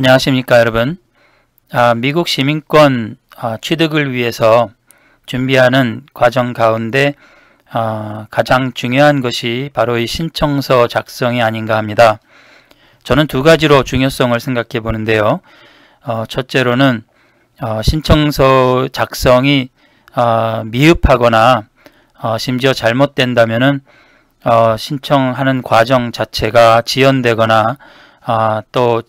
안녕하십니까 여러분 아, 미국 시민권 아, 취득을 위해서 준비하는 과정 가운데 아, 가장 중요한 것이 바로 이 신청서 작성이 아닌가 합니다 저는 두 가지로 중요성을 생각해 보는데요 어, 첫째로는 어, 신청서 작성이 아, 어, 미흡하거나 심지어 잘못된다면 은 어, 신청하는 과정 자체가 지연되거나 아, 또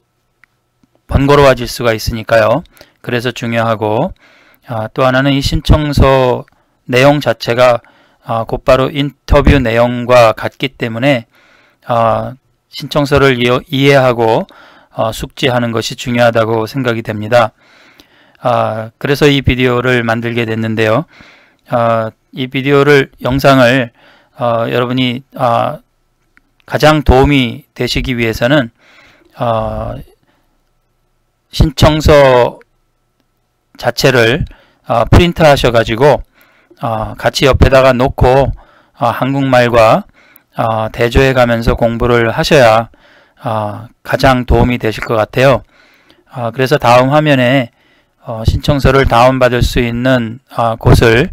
번거로워질 수가 있으니까요. 그래서 중요하고 아, 또 하나는 이 신청서 내용 자체가 아, 곧바로 인터뷰 내용과 같기 때문에 아, 신청서를 이해하고 어, 숙지하는 것이 중요하다고 생각이 됩니다. 아, 그래서 이 비디오를 만들게 됐는데요. 아, 이 비디오를 영상을 어, 여러분이 아, 가장 도움이 되시기 위해서는 어, 신청서 자체를 어, 프린트 하셔가지고 어, 같이 옆에다가 놓고 어, 한국말과 어, 대조해 가면서 공부를 하셔야 어, 가장 도움이 되실 것 같아요. 어, 그래서 다음 화면에 어, 신청서를 다운받을 수 있는 어, 곳을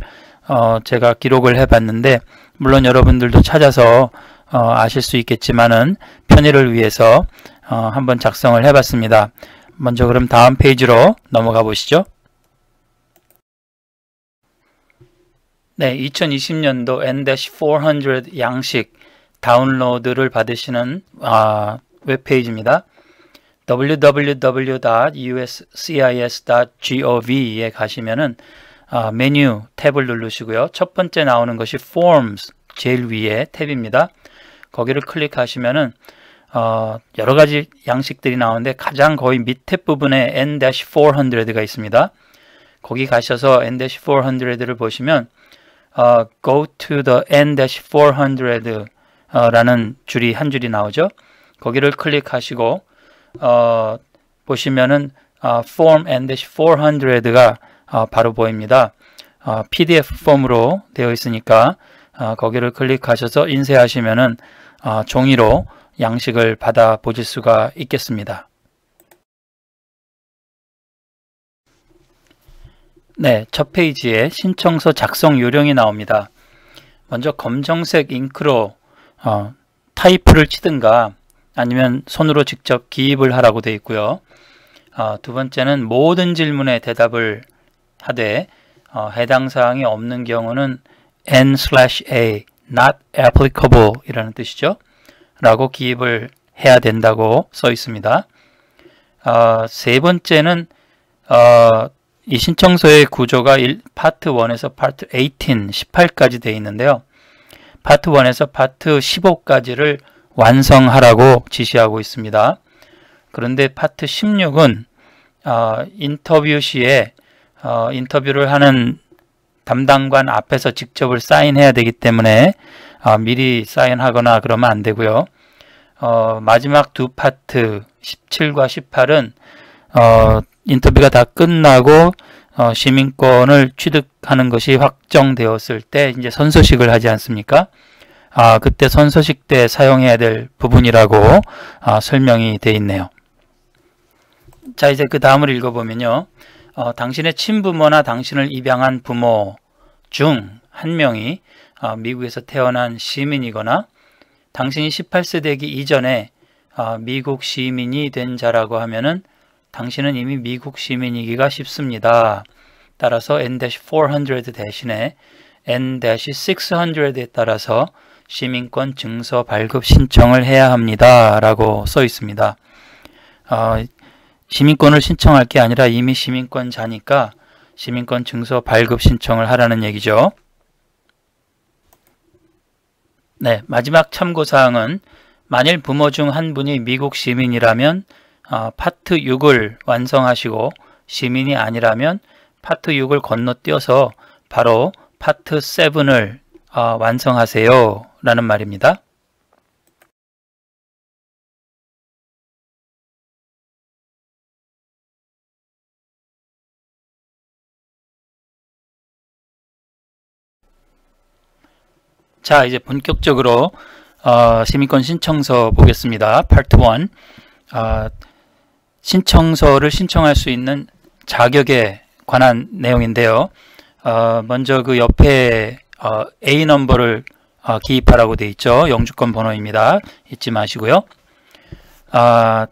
어, 제가 기록을 해봤는데 물론 여러분들도 찾아서 어, 아실 수 있겠지만은 편의를 위해서 어, 한번 작성을 해봤습니다. 먼저 그럼 다음 페이지로 넘어가 보시죠. 네, 2020년도 N-400 양식 다운로드를 받으시는 아, 웹페이지입니다. www.uscis.gov에 가시면은 아, 메뉴 탭을 누르시고요. 첫 번째 나오는 것이 Forms 제일 위에 탭입니다. 거기를 클릭하시면은 어, 여러 가지 양식들이 나오는데 가장 거의 밑에 부분에 n-400가 있습니다. 거기 가셔서 n-400를 보시면 어, go to the n-400라는 줄이 한 줄이 나오죠. 거기를 클릭하시고 어, 보시면은 어, form n-400가 어, 바로 보입니다. 어, PDF 폼으로 되어 있으니까 어, 거기를 클릭하셔서 인쇄하시면은 어, 종이로 양식을 받아 보실 수가 있겠습니다. 네, 첫 페이지에 신청서 작성 요령이 나옵니다. 먼저 검정색 잉크로 어, 타이프를 치든가 아니면 손으로 직접 기입을 하라고 되어 있고요. 어, 두 번째는 모든 질문에 대답을 하되 어, 해당 사항이 없는 경우는 n/a not applicable 이라는 뜻이죠. 라고 기입을 해야 된다고 써 있습니다. 어, 세 번째는 어, 이 신청서의 구조가 1, 파트 1에서 파트 18, 18까지 되어 있는데요. 파트 1에서 파트 15까지를 완성하라고 지시하고 있습니다. 그런데 파트 16은 어, 아, 인터뷰 시에 어, 인터뷰를 하는 담당관 앞에서 직접을 사인해야 되기 때문에 어, 미리 사인하거나 그러면 안 되고요. 어, 마지막 두 파트 17과 18은 어, 인터뷰가 다 끝나고 어, 시민권을 취득하는 것이 확정되었을 때 이제 선서식을 하지 않습니까? 아, 그때 선서식 때 사용해야 될 부분이라고 아, 설명이 돼 있네요. 자, 이제 그 다음을 읽어보면요. 어, 당신의 친부모나 당신을 입양한 부모 중 한 명이 아, 미국에서 태어난 시민이거나 당신이 18세 되기 이전에 아, 미국 시민이 된 자라고 하면은 당신은 이미 미국 시민이기가 쉽습니다. 따라서 N-400 대신에 N-600에 따라서 시민권 증서 발급 신청을 해야 합니다. 라고 써 있습니다. 어, 시민권을 신청할 게 아니라 이미 시민권자니까 시민권 증서 발급 신청을 하라는 얘기죠. 네, 마지막 참고사항은 만일 부모 중 한 분이 미국 시민이라면 어, 파트 6을 완성하시고 시민이 아니라면 파트 6을 건너뛰어서 바로 파트 7을 어, 완성하세요 라는 말입니다. 자 이제 본격적으로 어, 시민권 신청서 보겠습니다. 파트 1 어, 신청서를 신청할 수 있는 자격에 관한 내용인데요. 어, 먼저 그 옆에 어, A 넘버를 어, 기입하라고 되어 있죠. 영주권 번호입니다. 잊지 마시고요. 아,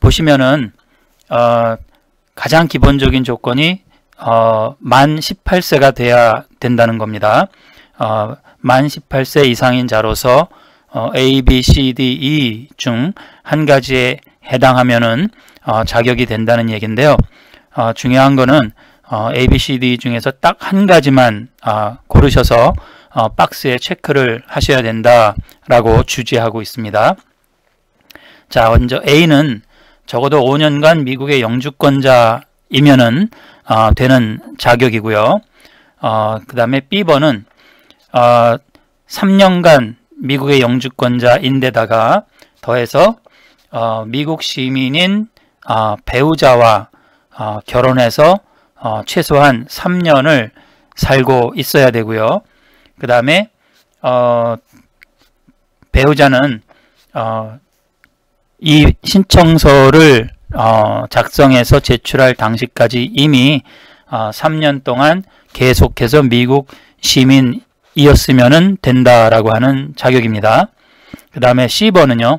보시면은 어, 가장 기본적인 조건이 만 18세가 돼야 된다는 겁니다. 어, 만 18세 이상인 자로서 어, A, B, C, D, E 중 한 가지에 해당하면은 어, 자격이 된다는 얘기인데요 어, 중요한 거는 어, A, B, C, D 중에서 딱 한 가지만 어, 고르셔서 어, 박스에 체크를 하셔야 된다라고 주지하고 있습니다. 자, 먼저 A는 적어도 5년간 미국의 영주권자이면은 어, 되는 자격이고요. 어, 그 다음에 B번은 어, 아, 3년간 미국의 영주권자인데다가 더해서 어, 미국 시민인 어, 배우자와 어, 결혼해서 어, 최소한 3년을 살고 있어야 되고요. 그 다음에 어, 배우자는 어, 이 신청서를 어, 작성해서 제출할 당시까지 이미 어, 3년 동안 계속해서 미국 시민 이었으면 된다라고 하는 자격입니다. 그 다음에 C번은요. 어,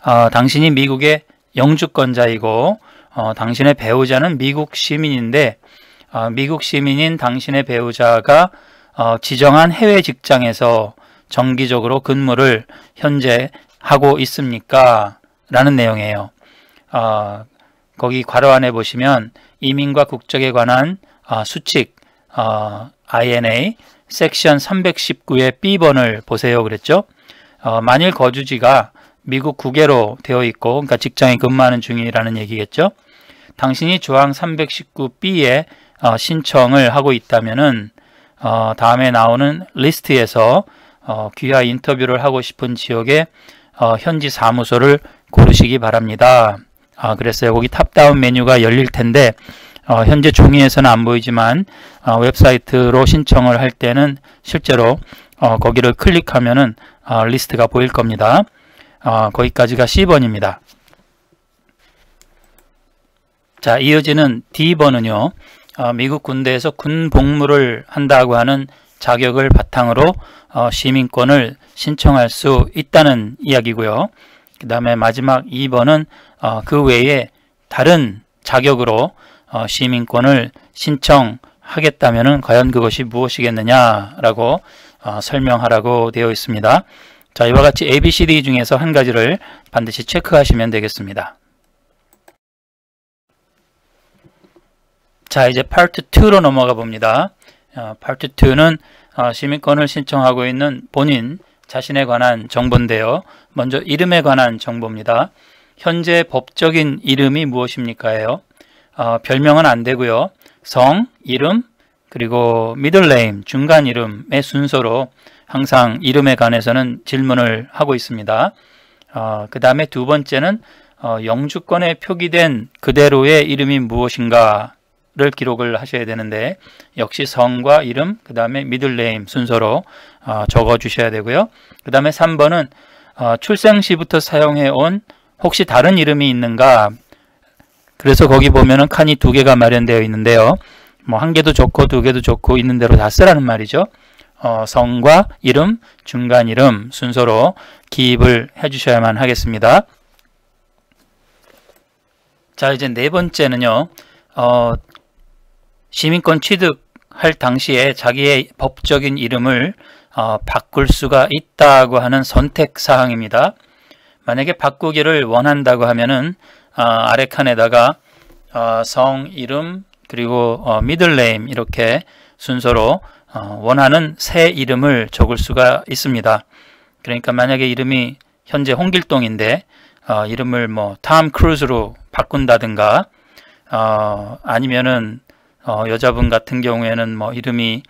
아, 당신이 미국의 영주권자이고 어, 당신의 배우자는 미국 시민인데 어, 미국 시민인 당신의 배우자가 어, 지정한 해외 직장에서 정기적으로 근무를 현재 하고 있습니까? 라는 내용이에요. 아, 거기 괄호 안에 보시면 이민과 국적에 관한 수칙 INA 섹션 319의 B번을 보세요 그랬죠. 어, 만일 거주지가 미국 국외로 되어 있고 그러니까 직장에 근무하는 중이라는 얘기겠죠. 당신이 조항 319B에 어, 신청을 하고 있다면은 어, 다음에 나오는 리스트에서 어, 귀하 인터뷰를 하고 싶은 지역의 어, 현지 사무소를 고르시기 바랍니다. 아, 그랬어요. 거기 탑다운 메뉴가 열릴 텐데 어, 현재 종이에서는 안 보이지만 어, 웹사이트로 신청을 할 때는 실제로 어, 거기를 클릭하면은 어, 리스트가 보일 겁니다. 어, 거기까지가 C번입니다. 자, 이어지는 D번은요. 어, 미국 군대에서 군 복무를 한다고 하는 자격을 바탕으로 시민권을 신청할 수 있다는 이야기고요. 그 다음에 마지막 2번은 그 외에 다른 자격으로 어, 시민권을 신청하겠다면 과연 그것이 무엇이겠느냐라고 어, 설명하라고 되어 있습니다. 자, 이와 같이 ABCD 중에서 한 가지를 반드시 체크하시면 되겠습니다. 자, 이제 파트 2로 넘어가 봅니다. 어, 파트 2는 시민권을 신청하고 있는 본인 자신에 관한 정보인데요. 먼저 이름에 관한 정보입니다. 현재 법적인 이름이 무엇입니까요 어, 별명은 안 되고요. 성, 이름, 그리고 미들네임, 중간 이름의 순서로 항상 이름에 관해서는 질문을 하고 있습니다. 어, 그 다음에 두 번째는 어, 영주권에 표기된 그대로의 이름이 무엇인가를 기록을 하셔야 되는데 역시 성과 이름, 그 다음에 미들네임 순서로 어, 적어주셔야 되고요. 그 다음에 3번은 어, 출생시부터 사용해온 혹시 다른 이름이 있는가 그래서 거기 보면은 칸이 두 개가 마련되어 있는데요. 뭐 한 개도 좋고 두 개도 좋고 있는 대로 다 쓰라는 말이죠. 어, 성과 이름, 중간 이름 순서로 기입을 해주셔야만 하겠습니다. 자 이제 네 번째는요. 어, 시민권 취득할 당시에 자기의 법적인 이름을 어, 바꿀 수가 있다고 하는 선택사항입니다. 만약에 바꾸기를 원한다고 하면은 어, 아래 칸에다가 어, 성 이름 그리고 어, 미들네임 이렇게 순서로 어, 원하는 새 이름을 적을 수가 있습니다. 그러니까 만약에 이름이 현재 홍길동인데 어, 이름을 뭐탐 크루즈로 바꾼다든가 어, 아니면은 어, 여자분 같은 경우에는 뭐 이름이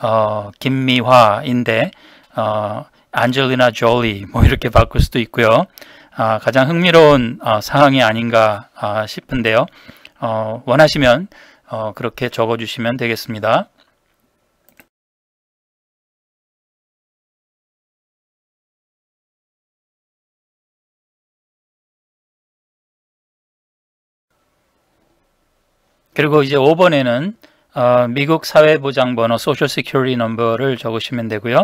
어, 김미화인데 어, 안젤리나 졸리 뭐 이렇게 바꿀 수도 있고요. 아, 가장 흥미로운 사항이 아, 아닌가 아, 싶은데요. 어, 원하시면 어, 그렇게 적어주시면 되겠습니다. 그리고 이제 5번에는 어, 미국 사회보장번호 소셜 c 큐리넘버를 적으시면 되고요.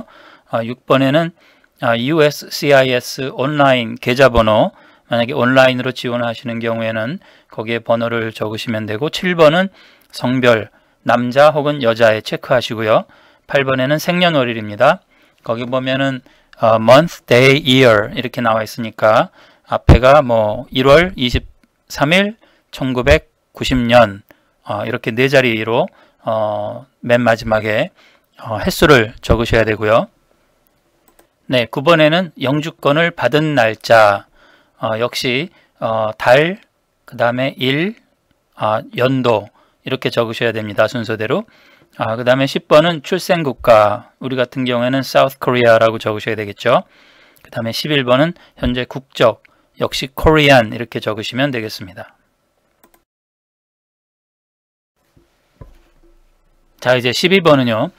어, 6번에는 아, USCIS 온라인 계좌번호 만약에 온라인으로 지원하시는 경우에는 거기에 번호를 적으시면 되고 7번은 성별 남자 혹은 여자에 체크하시고요. 8번에는 생년월일입니다. 거기 보면은 어, month, day, year 이렇게 나와 있으니까 앞에가 뭐 1월 23일 1990년 어, 이렇게 네 자리로 어, 맨 마지막에 어, 횟수를 적으셔야 되고요. 네, 9번에는 영주권을 받은 날짜 어, 역시 어, 달, 그 다음에 일, 아, 연도 이렇게 적으셔야 됩니다. 순서대로. 아, 그 다음에 10번은 출생국가. 우리 같은 경우에는 South Korea라고 적으셔야 되겠죠. 그 다음에 11번은 현재 국적. 역시 Korean 이렇게 적으시면 되겠습니다. 자, 이제 12번은요.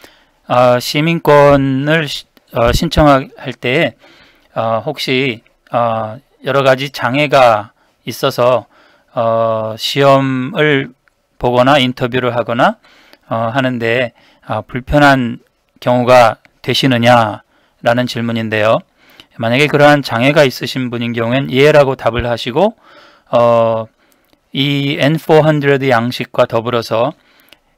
아, 시민권을 어, 신청할 때 어, 혹시 어, 여러 가지 장애가 있어서 어, 시험을 보거나 인터뷰를 하거나 어, 하는데 어, 불편한 경우가 되시느냐라는 질문인데요. 만약에 그러한 장애가 있으신 분인 경우엔 예라고 답을 하시고 어, 이 N400 양식과 더불어서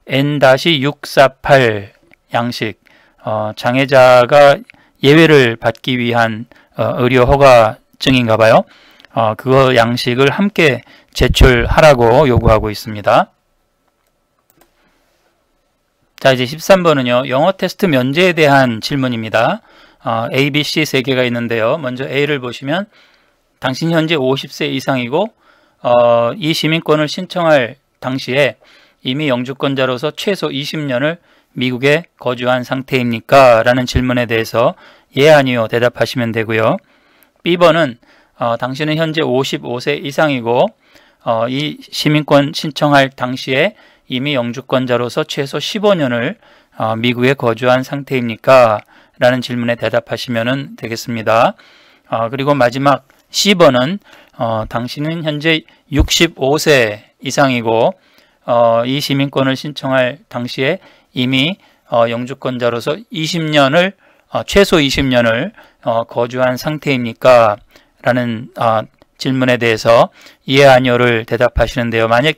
N-648 양식 어, 장애자가 예외를 받기 위한 어, 의료 허가증인가 봐요. 어, 그 양식을 함께 제출하라고 요구하고 있습니다. 자 이제 13번은요. 영어 테스트 면제에 대한 질문입니다. 어, A, B, C 세 개가 있는데요. 먼저 A를 보시면 당신 현재 50세 이상이고 어, 이 시민권을 신청할 당시에 이미 영주권자로서 최소 20년을 미국에 거주한 상태입니까? 라는 질문에 대해서 예, 아니요 대답하시면 되고요. B번은 어, 당신은 현재 55세 이상이고 어, 이 시민권 신청할 당시에 이미 영주권자로서 최소 15년을 어, 미국에 거주한 상태입니까? 라는 질문에 대답하시면 되겠습니다. 어, 그리고 마지막 C번은 어, 당신은 현재 65세 이상이고 어, 이 시민권을 신청할 당시에 이미 어, 영주권자로서 20년을 어, 최소 20년을 어, 거주한 상태입니까? 라는 아, 질문에 대해서 이해 아니오를 대답하시는데요. 만약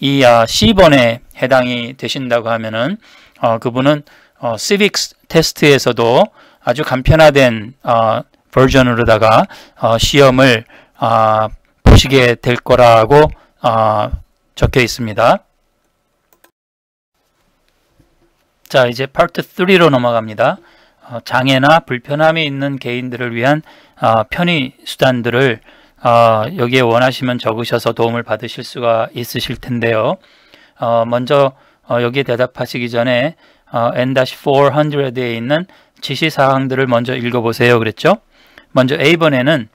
이 아, C번에 해당이 되신다고 하면은 그분은 어, Civics 테스트에서도 아주 간편화된 버전으로다가 아, 시험을 보시게 될 거라고 적혀 있습니다. 자 이제 파트 3로 넘어갑니다. 어, 장애나 불편함이 있는 개인들을 위한 어, 편의 수단들을 어, 여기에 원하시면 적으셔서 도움을 받으실 수가 있으실 텐데요. 어, 먼저 어, 여기에 대답하시기 전에 어, N-400에 있는 지시사항들을 먼저 읽어보세요. 그랬죠? 먼저 A번에는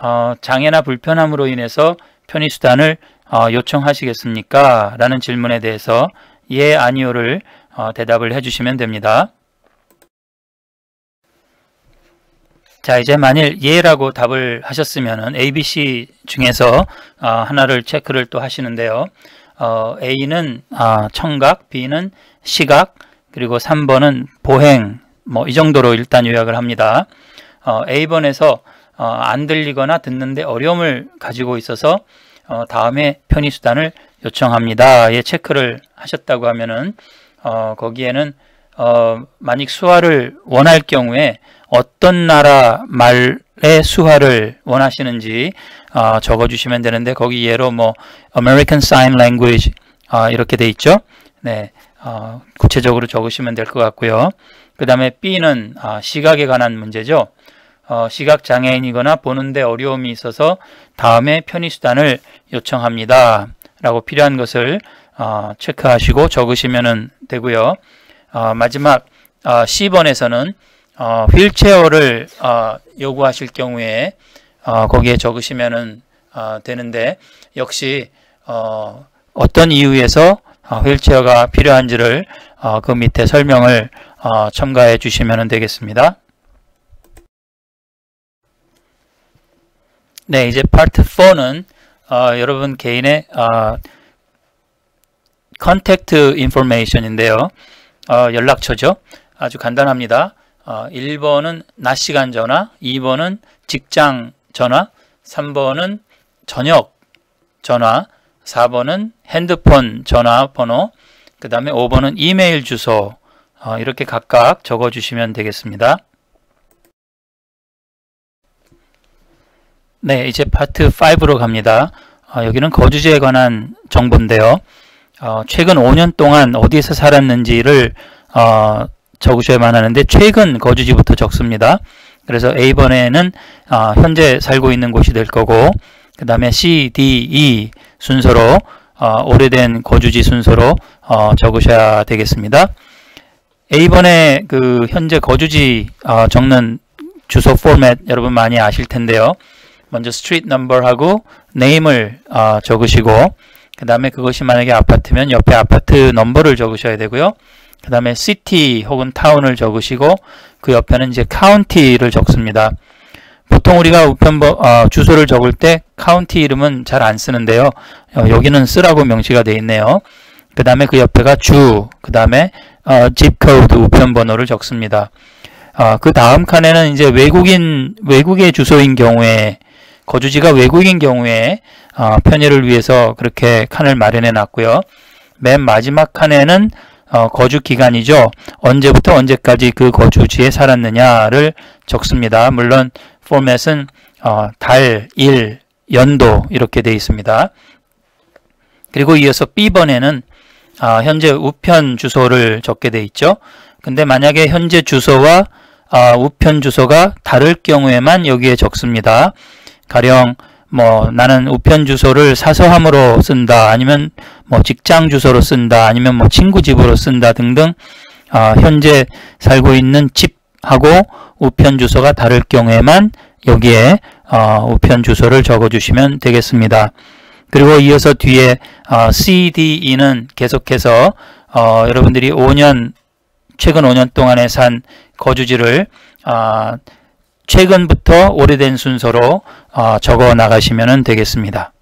어, 장애나 불편함으로 인해서 편의수단을 어, 요청하시겠습니까? 라는 질문에 대해서 예, 아니요를 어, 대답을 해주시면 됩니다. 자 이제 만일 예라고 답을 하셨으면 A, B, C 중에서 어, 하나를 체크를 또 하시는데요. 어, A는 아, 청각, B는 시각, 그리고 3번은 보행 뭐 이 정도로 일단 요약을 합니다. A번에서 안 들리거나 듣는데 어려움을 가지고 있어서 다음에 편의수단을 요청합니다에 예, 체크를 하셨다고 하면은 어, 거기에는 어, 만약 수화를 원할 경우에 어떤 나라 말의 수화를 원하시는지 어, 적어주시면 되는데 거기 예로 뭐 American Sign Language 어, 이렇게 돼 있죠. 네, 어, 구체적으로 적으시면 될 것 같고요. 그 다음에 B는 어, 시각에 관한 문제죠. 어, 시각 장애인이거나 보는데 어려움이 있어서 다음에 편의 수단을 요청합니다. 라고 필요한 것을 어, 체크하시고 적으시면 되고요. 어, 마지막 어, C번에서는 어, 휠체어를 어, 요구하실 경우에 어, 거기에 적으시면 어, 되는데 역시 어, 어떤 이유에서 어, 휠체어가 필요한지를 어, 그 밑에 설명을 어, 첨가해 주시면 되겠습니다. 네, 이제 파트 4는 어, 여러분 개인의 어, 컨택트 인포메이션인데요. 어, 연락처죠. 아주 간단합니다. 어, 1번은 낮 시간 전화, 2번은 직장 전화, 3번은 저녁 전화, 4번은 핸드폰 전화번호, 그 다음에 5번은 이메일 주소 어, 이렇게 각각 적어주시면 되겠습니다. 네, 이제 파트 5로 갑니다. 어, 여기는 거주지에 관한 정보인데요. 어, 최근 5년 동안 어디에서 살았는지를 어, 적으셔야만 하는데 최근 거주지부터 적습니다. 그래서 A번에는 어, 현재 살고 있는 곳이 될 거고 그 다음에 C, D, E 순서로 어, 오래된 거주지 순서로 어, 적으셔야 되겠습니다. A번에 그 현재 거주지 어, 적는 주소 포맷 여러분 많이 아실 텐데요. 먼저 street number하고 name을 어, 적으시고 그 다음에 그것이 만약에 아파트면 옆에 아파트 넘버를 적으셔야 되고요. 그 다음에 시티 혹은 타운을 적으시고 그 옆에는 이제 카운티를 적습니다. 보통 우리가 우편번 어, 주소를 적을 때 카운티 이름은 잘 안 쓰는데요. 어, 여기는 쓰라고 명시가 되어 있네요. 그 다음에 그 옆에가 주, 그 다음에 어, 집코드 우편번호를 적습니다. 어, 그 다음 칸에는 이제 외국인 외국의 주소인 경우에 거주지가 외국인 경우에 어, 편의를 위해서 그렇게 칸을 마련해 놨고요. 맨 마지막 칸에는 어, 거주 기간이죠. 언제부터 언제까지 그 거주지에 살았느냐를 적습니다. 물론 포맷은 어, 달, 일, 연도 이렇게 되어 있습니다. 그리고 이어서 B번에는 아, 현재 우편 주소를 적게 되어 있죠. 근데 만약에 현재 주소와 아, 우편 주소가 다를 경우에만 여기에 적습니다. 가령 뭐 나는 우편 주소를 사서함으로 쓴다 아니면 뭐 직장 주소로 쓴다 아니면 뭐 친구 집으로 쓴다 등등 아, 현재 살고 있는 집하고 우편 주소가 다를 경우에만 여기에 어, 우편 주소를 적어주시면 되겠습니다. 그리고 이어서 뒤에 어, CDE는 계속해서 어, 여러분들이 5년 최근 5년 동안에 산 거주지를 어, 최근부터 오래된 순서로 어, 적어 나가시면 되겠습니다.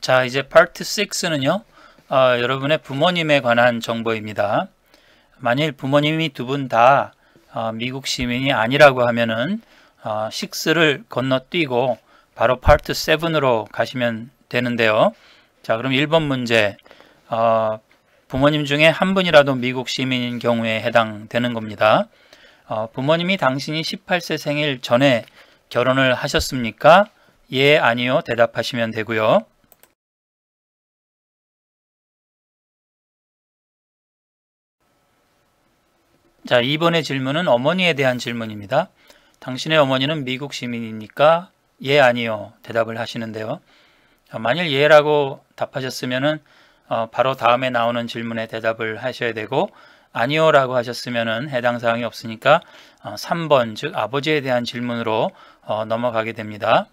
자 이제 파트 6는요. 어, 여러분의 부모님에 관한 정보입니다. 만일 부모님이 두 분다 어, 미국 시민이 아니라고 하면은 어, 6를 건너뛰고 바로 파트 7으로 가시면 되는데요. 자 그럼 1번 문제 어, 부모님 중에 한 분이라도 미국 시민인 경우에 해당되는 겁니다. 어, 부모님이 당신이 18세 생일 전에 결혼을 하셨습니까? 예, 아니요 대답하시면 되고요. 자, 2번의 질문은 어머니에 대한 질문입니다. 당신의 어머니는 미국 시민입니까? 예, 아니요 대답을 하시는데요. 만일 예라고 답하셨으면 어, 바로 다음에 나오는 질문에 대답을 하셔야 되고 아니요라고 하셨으면은 해당 사항이 없으니까 3번 어, 즉 아버지에 대한 질문으로 어, 넘어가게 됩니다.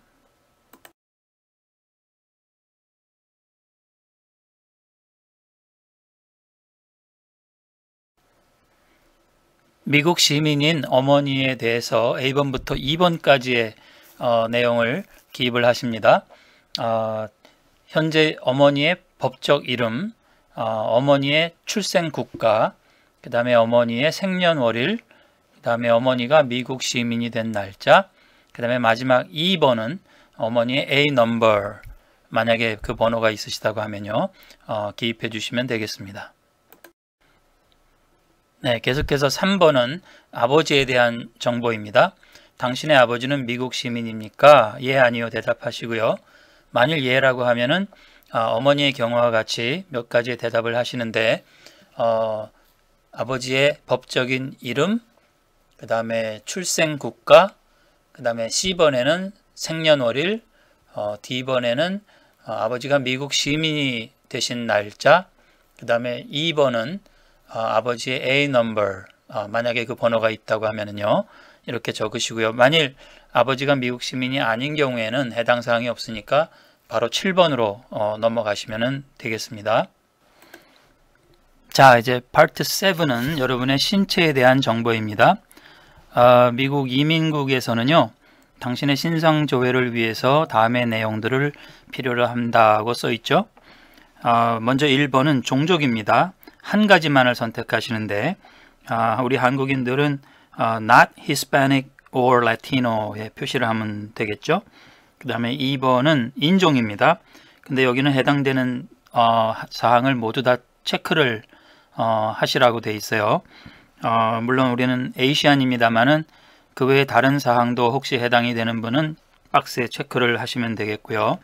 미국 시민인 어머니에 대해서 A번부터 2번까지의 어, 내용을 기입을 하십니다. 어, 현재 어머니의 법적 이름, 어, 어머니의 출생 국가, 그 다음에 어머니의 생년월일, 그 다음에 어머니가 미국 시민이 된 날짜, 그 다음에 마지막 2번은 어머니의 A 넘버 만약에 그 번호가 있으시다고 하면요 어, 기입해 주시면 되겠습니다. 네, 계속해서 3번은 아버지에 대한 정보입니다. 당신의 아버지는 미국 시민입니까? 예, 아니요 대답하시고요. 만일 예라고 하면은 어, 어머니의 경우와 같이 몇 가지 의 대답을 하시는데 어, 아버지의 법적인 이름, 그 다음에 출생국가, 그 다음에 C번에는 생년월일, 어, D번에는 어, 아버지가 미국 시민이 되신 날짜, 그 다음에 2번은 어, 아버지의 A 넘버, 어, 만약에 그 번호가 있다고 하면은요. 이렇게 적으시고요. 만일 아버지가 미국 시민이 아닌 경우에는 해당 사항이 없으니까 바로 7번으로 어, 넘어가시면 되겠습니다. 자 이제 파트 7은 여러분의 신체에 대한 정보입니다. 아, 미국 이민국에서는요. 당신의 신상 조회를 위해서 다음의 내용들을 필요로 한다고 써있죠. 아, 어, 먼저 1번은 종족입니다. 한 가지만을 선택하시는데 아, 우리 한국인들은 아, not Hispanic or Latino에 표시를 하면 되겠죠. 그 다음에 2번은 인종입니다. 근데 여기는 해당되는 어, 사항을 모두 다 체크를 어, 하시라고 돼 있어요. 어, 물론 우리는 A시안입니다만은 그 외에 다른 사항도 혹시 해당이 되는 분은 박스에 체크를 하시면 되겠고요.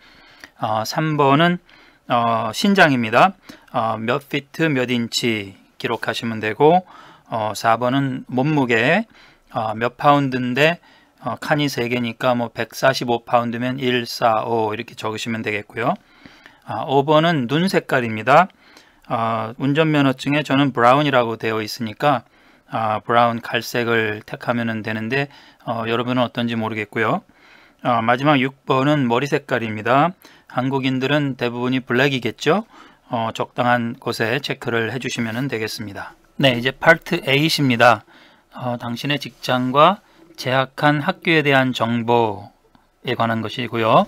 어, 3번은 어, 신장입니다. 어, 몇 피트 몇 인치 기록하시면 되고 어, 4번은 몸무게 어, 몇 파운드인데 어, 칸이 3개니까 뭐 145파운드면 1, 4, 5 이렇게 적으시면 되겠고요. 아, 5번은 눈 색깔입니다. 아, 운전면허증에 저는 브라운이라고 되어 있으니까 아, 브라운 갈색을 택하면 되는데 어, 여러분은 어떤지 모르겠고요. 아, 마지막 6번은 머리 색깔입니다. 한국인들은 대부분이 블랙이겠죠. 어, 적당한 곳에 체크를 해주시면 되겠습니다. 네, 이제 파트 8입니다. 어, 당신의 직장과 재학한 학교에 대한 정보에 관한 것이고요.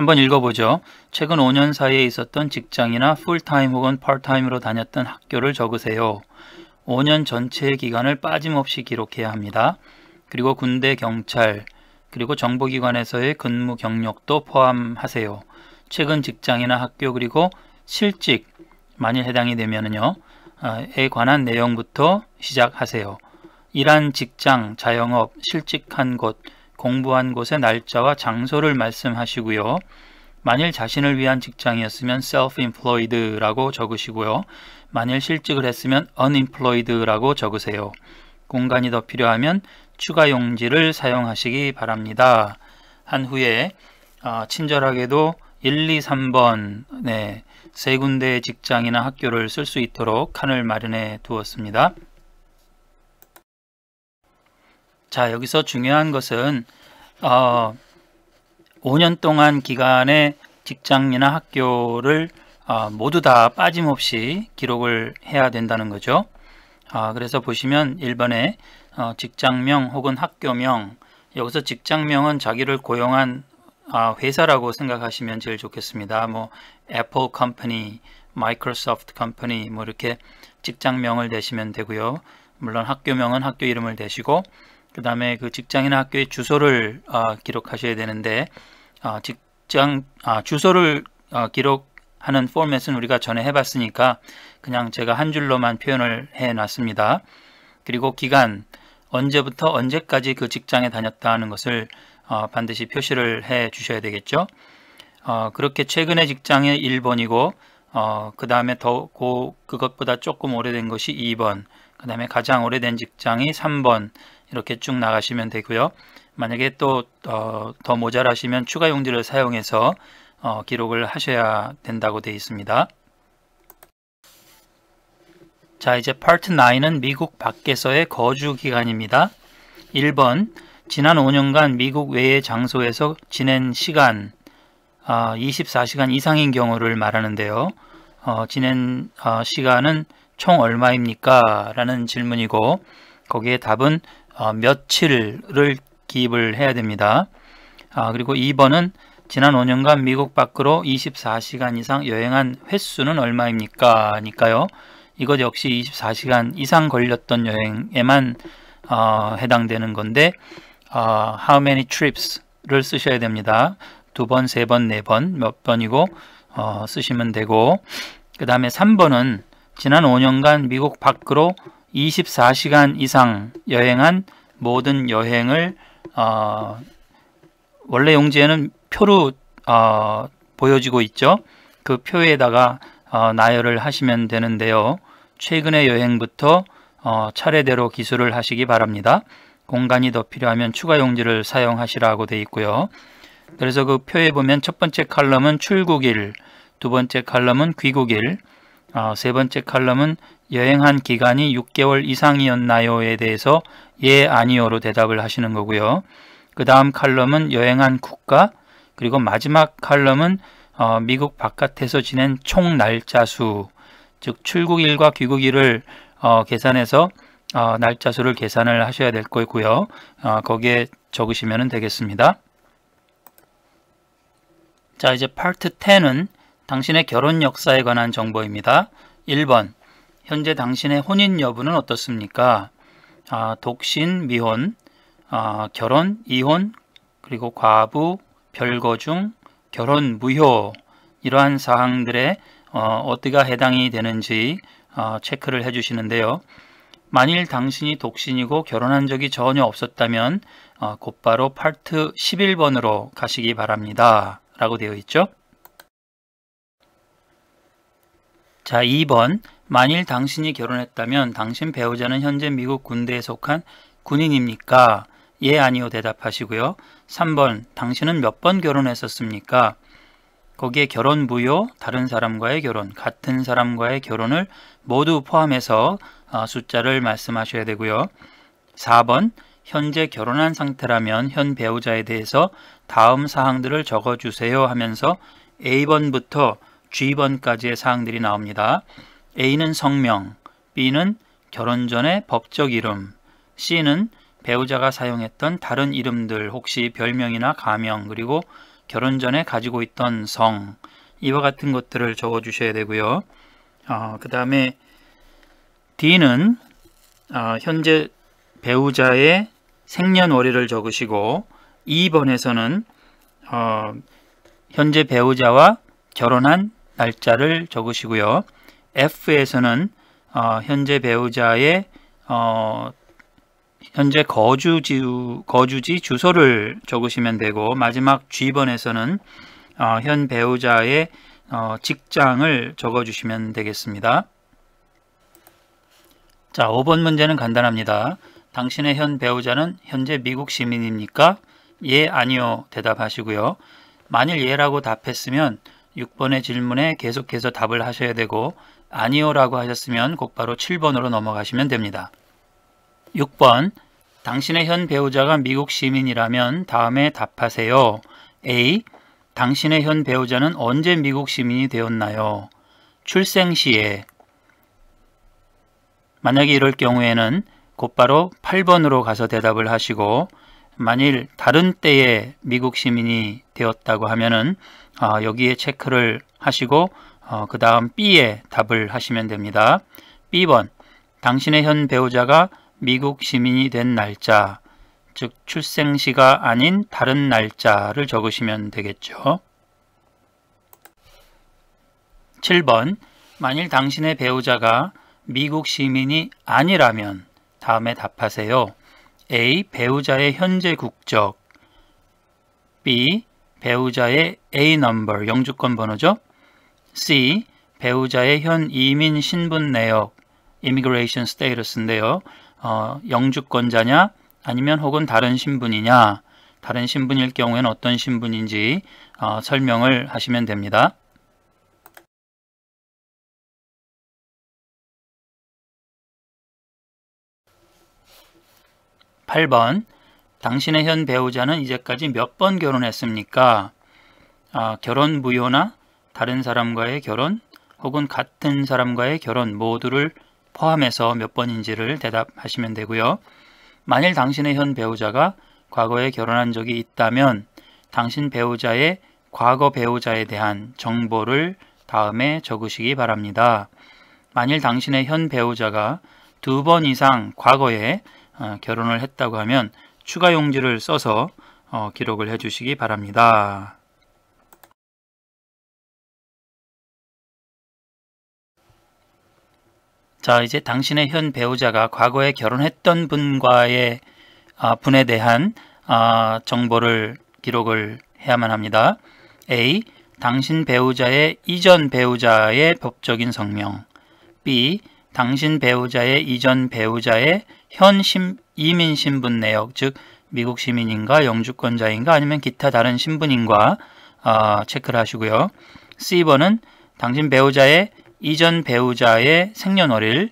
한번 읽어보죠. 최근 5년 사이에 있었던 직장이나 풀타임 혹은 파트타임으로 다녔던 학교를 적으세요. 5년 전체의 기간을 빠짐없이 기록해야 합니다. 그리고 군대, 경찰, 그리고 정보기관에서의 근무 경력도 포함하세요. 최근 직장이나 학교 그리고 실직, 만일 해당이 되면은요, 아, 에 관한 내용부터 시작하세요. 일한 직장, 자영업, 실직한 곳, 공부한 곳의 날짜와 장소를 말씀하시고요. 만일 자신을 위한 직장이었으면 self-employed라고 적으시고요. 만일 실직을 했으면 unemployed라고 적으세요. 공간이 더 필요하면 추가 용지를 사용하시기 바랍니다. 한 후에 아, 친절하게도 1, 2, 3번 네, 세 군데의 직장이나 학교를 쓸 수 있도록 칸을 마련해 두었습니다. 자 여기서 중요한 것은 어, 5년 동안 기간에 직장이나 학교를 어, 모두 다 빠짐없이 기록을 해야 된다는 거죠. 아, 그래서 보시면 1번에 어, 직장명 혹은 학교명 여기서 직장명은 자기를 고용한 아, 회사라고 생각하시면 제일 좋겠습니다. 뭐 애플 컴퍼니, 마이크로소프트 컴퍼니 뭐 이렇게 직장명을 대시면 되고요. 물론 학교명은 학교 이름을 대시고 그 다음에 그 직장이나 학교의 주소를 어, 기록하셔야 되는데 아, 직장 아, 주소를 어, 기록하는 포맷은 우리가 전에 해봤으니까 그냥 제가 한 줄로만 표현을 해놨습니다. 그리고 기간 언제부터 언제까지 그 직장에 다녔다는 것을 어, 반드시 표시를 해 주셔야 되겠죠. 어, 그렇게 최근의 직장에 1번이고 어, 그 다음에 더 고, 그것보다 조금 오래된 것이 2번 그 다음에 가장 오래된 직장이 3번 이렇게 쭉 나가시면 되고요. 만약에 또더 어, 모자라시면 추가 용지를 사용해서 어, 기록을 하셔야 된다고 되어 있습니다. 자 이제 파트 9은 미국 밖에서의 거주 기간입니다. 1번 지난 5년간 미국 외의 장소에서 지낸 시간 어, 24시간 이상인 경우를 말하는데요. 어, 지낸 어, 시간은 총 얼마입니까? 라는 질문이고 거기에 답은 어, 며칠을 기입을 해야 됩니다. 아, 그리고 2번은 지난 5년간 미국 밖으로 24시간 이상 여행한 횟수는 얼마입니까? 니까요. 이것 역시 24시간 이상 걸렸던 여행에만 어, 해당되는 건데 어, how many trips를 쓰셔야 됩니다. 두 번, 세 번, 네 번, 몇 번이고 어, 쓰시면 되고 그 다음에 3번은 지난 5년간 미국 밖으로 24시간 이상 여행한 모든 여행을 어, 원래 용지에는 표로 어, 보여지고 있죠. 그 표에다가 어, 나열을 하시면 되는데요. 최근의 여행부터 어, 차례대로 기술을 하시기 바랍니다. 공간이 더 필요하면 추가 용지를 사용하시라고 되어 있고요. 그래서 그 표에 보면 첫 번째 칼럼은 출국일, 두 번째 칼럼은 귀국일, 아, 세 번째 칼럼은 여행한 기간이 6개월 이상이었나요에 대해서 예, 아니요로 대답을 하시는 거고요. 그 다음 칼럼은 여행한 국가, 그리고 마지막 칼럼은 어, 미국 바깥에서 지낸 총 날짜 수, 즉 출국일과 귀국일을 어, 계산해서 어, 날짜 수를 계산을 하셔야 될 거고요. 거기에 적으시면 되겠습니다. 자 이제 파트 10은 당신의 결혼 역사에 관한 정보입니다. 1번. 현재 당신의 혼인 여부는 어떻습니까? 아, 독신, 미혼, 아, 결혼, 이혼, 그리고 과부, 별거 중, 결혼, 무효 이러한 사항들에 어, 어디가 해당이 되는지 어, 체크를 해주시는데요. 만일 당신이 독신이고 결혼한 적이 전혀 없었다면 어, 곧바로 파트 11번으로 가시기 바랍니다. 라고 되어 있죠. 자, 2번. 만일 당신이 결혼했다면 당신 배우자는 현재 미국 군대에 속한 군인입니까? 예, 아니요 대답하시고요. 3번. 당신은 몇 번 결혼했었습니까? 거기에 결혼 무효, 다른 사람과의 결혼, 같은 사람과의 결혼을 모두 포함해서 어, 숫자를 말씀하셔야 되고요. 4번. 현재 결혼한 상태라면 현 배우자에 대해서 다음 사항들을 적어주세요 하면서 A번부터 G번까지의 사항들이 나옵니다. A는 성명, B는 결혼 전의 법적 이름, C는 배우자가 사용했던 다른 이름들 혹시 별명이나 가명 그리고 결혼 전에 가지고 있던 성 이와 같은 것들을 적어 주셔야 되고요. 어, 그 다음에 D는 어, 현재 배우자의 생년월일을 적으시고 2번에서는 어, 현재 배우자와 결혼한 날짜를 적으시고요. F에서는 어, 현재 배우자의 어, 현재 거주지, 거주지 주소를 적으시면 되고 마지막 G번에서는 어, 현 배우자의 어, 직장을 적어주시면 되겠습니다. 자, 5번 문제는 간단합니다. 당신의 현 배우자는 현재 미국 시민입니까? 예, 아니요 대답하시고요. 만일 예라고 답했으면 6번의 질문에 계속해서 답을 하셔야 되고 아니요라고 하셨으면 곧바로 7번으로 넘어가시면 됩니다. 6번 당신의 현 배우자가 미국 시민이라면 다음에 답하세요. A. 당신의 현 배우자는 언제 미국 시민이 되었나요? 출생 시에 만약에 이럴 경우에는 곧바로 8번으로 가서 대답을 하시고 만일 다른 때에 미국 시민이 되었다고 하면은 어, 여기에 체크를 하시고 어, 그 다음 B에 답을 하시면 됩니다. B번 당신의 현 배우자가 미국 시민이 된 날짜 즉 출생시가 아닌 다른 날짜를 적으시면 되겠죠. 7번 만일 당신의 배우자가 미국 시민이 아니라면 다음에 답하세요. A. 배우자의 현재 국적 B. 배우자의 A 넘버, 영주권 번호죠. C. 배우자의 현 이민 신분 내역, immigration status인데요. 어, 영주권자냐, 아니면 혹은 다른 신분이냐, 다른 신분일 경우에는 어떤 신분인지 어, 설명을 하시면 됩니다. 8번 당신의 현 배우자는 이제까지 몇 번 결혼했습니까? 아, 결혼 무효나 다른 사람과의 결혼 혹은 같은 사람과의 결혼 모두를 포함해서 몇 번인지를 대답하시면 되고요. 만일 당신의 현 배우자가 과거에 결혼한 적이 있다면 당신 배우자의 과거 배우자에 대한 정보를 다음에 적으시기 바랍니다. 만일 당신의 현 배우자가 두 번 이상 과거에 어, 결혼을 했다고 하면 추가 용지를 써서 어, 기록을 해주시기 바랍니다. 자 이제 당신의 현 배우자가 과거에 결혼했던 분과의 아, 분에 대한 아, 정보를 기록을 해야만 합니다. A. 당신 배우자의 이전 배우자의 법적인 성명 B. 당신 배우자의 이전 배우자의 현 심, 이민 신분 내역 즉 미국 시민인가 영주권자인가 아니면 기타 다른 신분인가 아, 체크를 하시고요. C번은 당신 배우자의 이전 배우자의 생년월일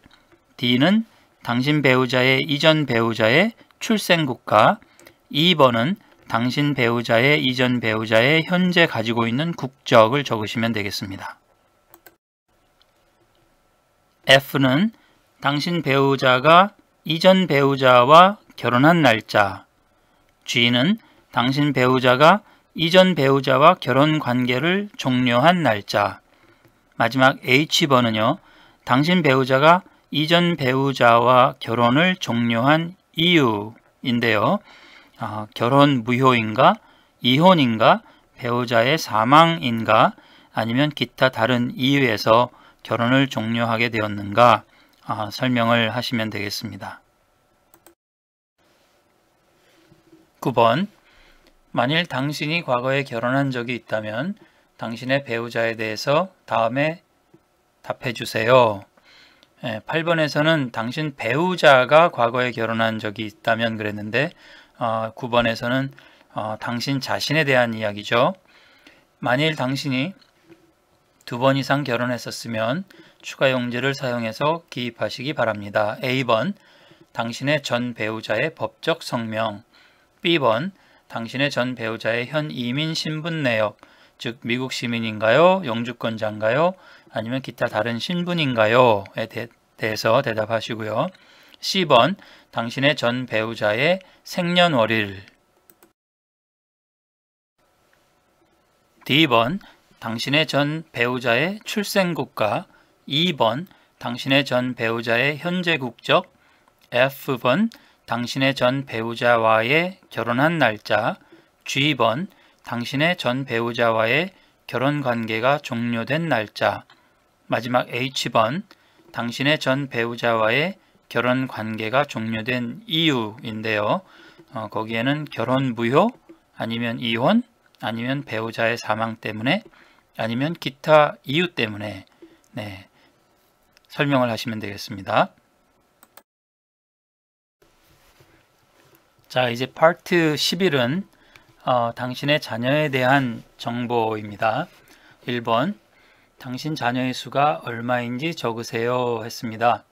D는 당신 배우자의 이전 배우자의 출생 국가 2번은 당신 배우자의 이전 배우자의 현재 가지고 있는 국적을 적으시면 되겠습니다. F는 당신 배우자가 이전 배우자와 결혼한 날짜 주인은 당신 배우자가 이전 배우자와 결혼 관계를 종료한 날짜 마지막 H번은요. 당신 배우자가 이전 배우자와 결혼을 종료한 이유인데요. 아, 결혼 무효인가, 이혼인가, 배우자의 사망인가, 아니면 기타 다른 이유에서 결혼을 종료하게 되었는가 아, 설명을 하시면 되겠습니다. 9번 만일 당신이 과거에 결혼한 적이 있다면 당신의 배우자에 대해서 다음에 답해 주세요. 8번에서는 예, 당신 배우자가 과거에 결혼한 적이 있다면 그랬는데 9번에서는 어, 어, 당신 자신에 대한 이야기죠. 만일 당신이 두 번 이상 결혼했었으면 추가용지를 사용해서 기입하시기 바랍니다. A번 당신의 전 배우자의 법적 성명 B번 당신의 전 배우자의 현 이민 신분 내역 즉 미국 시민인가요? 영주권자인가요? 아니면 기타 다른 신분인가요?에 대, 대해서 대답하시고요. C번 당신의 전 배우자의 생년월일 D번 당신의 전 배우자의 출생국가 2번 당신의 전 배우자의 현재 국적 F번 당신의 전 배우자와의 결혼한 날짜 G번 당신의 전 배우자와의 결혼 관계가 종료된 날짜 마지막 H번 당신의 전 배우자와의 결혼 관계가 종료된 이유인데요. 어, 거기에는 결혼 무효 아니면 이혼 아니면 배우자의 사망 때문에 아니면 기타 이유 때문에 네, 설명을 하시면 되겠습니다. 자 이제 파트 11은 어, 당신의 자녀에 대한 정보입니다. 1번 당신 자녀의 수가 얼마인지 적으세요 했습니다.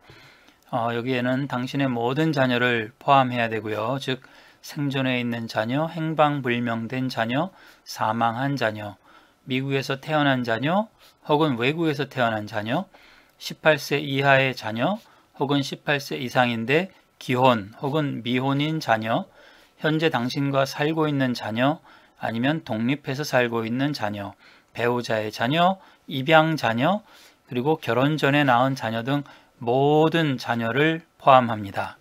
어, 여기에는 당신의 모든 자녀를 포함해야 되고요. 즉 생존해 있는 자녀, 행방불명된 자녀, 사망한 자녀, 미국에서 태어난 자녀 혹은 외국에서 태어난 자녀, 18세 이하의 자녀 혹은 18세 이상인데 기혼 혹은 미혼인 자녀, 현재 당신과 살고 있는 자녀, 아니면 독립해서 살고 있는 자녀, 배우자의 자녀, 입양 자녀, 그리고 결혼 전에 낳은 자녀 등 모든 자녀를 포함합니다.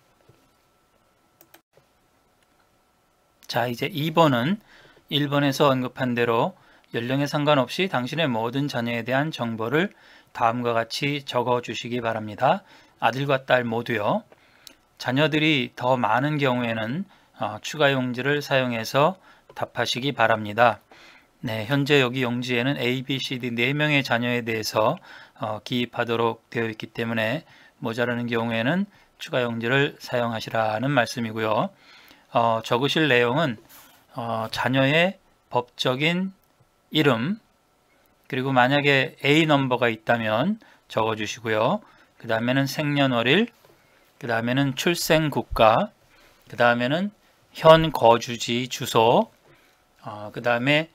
자, 이제 2번은 1번에서 언급한 대로 연령에 상관없이 당신의 모든 자녀에 대한 정보를 다음과 같이 적어 주시기 바랍니다. 아들과 딸 모두요. 자녀들이 더 많은 경우에는 어, 추가 용지를 사용해서 답하시기 바랍니다. 네, 현재 여기 용지에는 A, B, C, D 4명의 자녀에 대해서 어, 기입하도록 되어 있기 때문에 모자라는 경우에는 추가 용지를 사용하시라는 말씀이고요. 어, 적으실 내용은 어, 자녀의 법적인 이름, 그리고 만약에 A 넘버가 있다면 적어주시고요. 그 다음에는 생년월일, 그 다음에는 출생국가, 그 다음에는 현 거주지 주소, 어, 그 다음에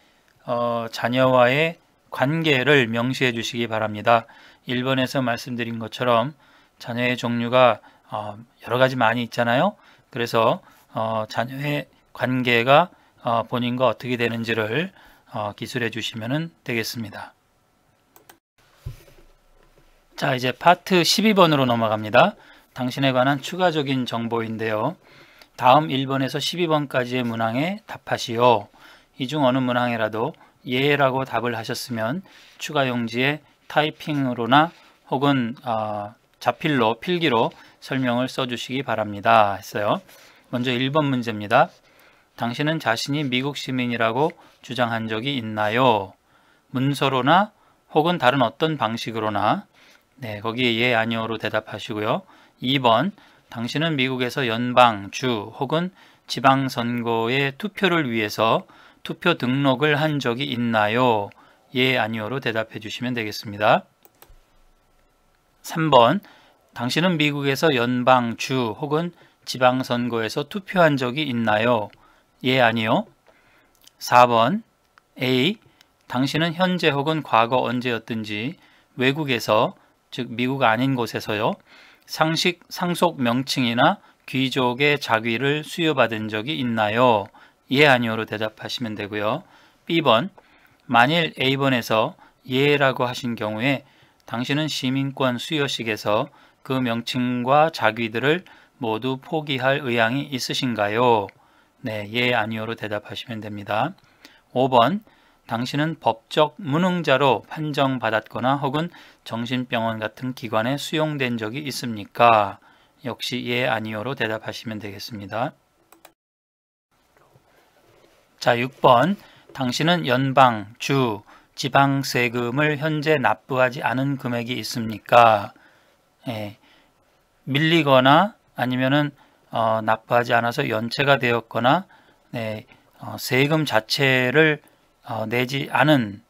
어, 자녀와의 관계를 명시해 주시기 바랍니다. 1번에서 말씀드린 것처럼 자녀의 종류가 어, 여러 가지 많이 있잖아요. 그래서 어, 자녀의 관계가 어, 본인과 어떻게 되는지를 어, 기술해 주시면 되겠습니다. 자 이제 파트 12번으로 넘어갑니다. 당신에 관한 추가적인 정보인데요. 다음 1번에서 12번까지의 문항에 답하시오. 이 중 어느 문항에라도 예라고 답을 하셨으면 추가 용지에 타이핑으로나 혹은 어, 자필로 필기로 설명을 써주시기 바랍니다. 했어요. 먼저 1번 문제입니다. 당신은 자신이 미국 시민이라고 주장한 적이 있나요? 문서로나 혹은 다른 어떤 방식으로나 네, 거기에 예, 아니오로 대답하시고요. 2번, 당신은 미국에서 연방, 주 혹은 지방선거에 투표를 위해서 투표 등록을 한 적이 있나요? 예, 아니오로 대답해 주시면 되겠습니다. 3번, 당신은 미국에서 연방, 주 혹은 지방선거에서 투표한 적이 있나요? 예, 아니요. 4번 A. 당신은 현재 혹은 과거 언제였든지 외국에서 즉 미국 아닌 곳에서요. 상식 상속 명칭이나 귀족의 자위를 수여받은 적이 있나요? 예 아니오로 대답하시면 되고요. B번 만일 A번에서 예라고 하신 경우에 당신은 시민권 수여식에서 그 명칭과 자위들을 모두 포기할 의향이 있으신가요? 네, 예, 아니요로 대답하시면 됩니다. 5번 당신은 법적 무능자로 판정받았거나 혹은 정신병원 같은 기관에 수용된 적이 있습니까? 역시 예, 아니요로 대답하시면 되겠습니다. 자, 6번 당신은 연방, 주, 지방 세금을 현재 납부하지 않은 금액이 있습니까? 예, 밀리거나 아니면은 어, 납부하지 않아서 연체가 되었거나 네, 어, 세금 자체를 어, 내지 않은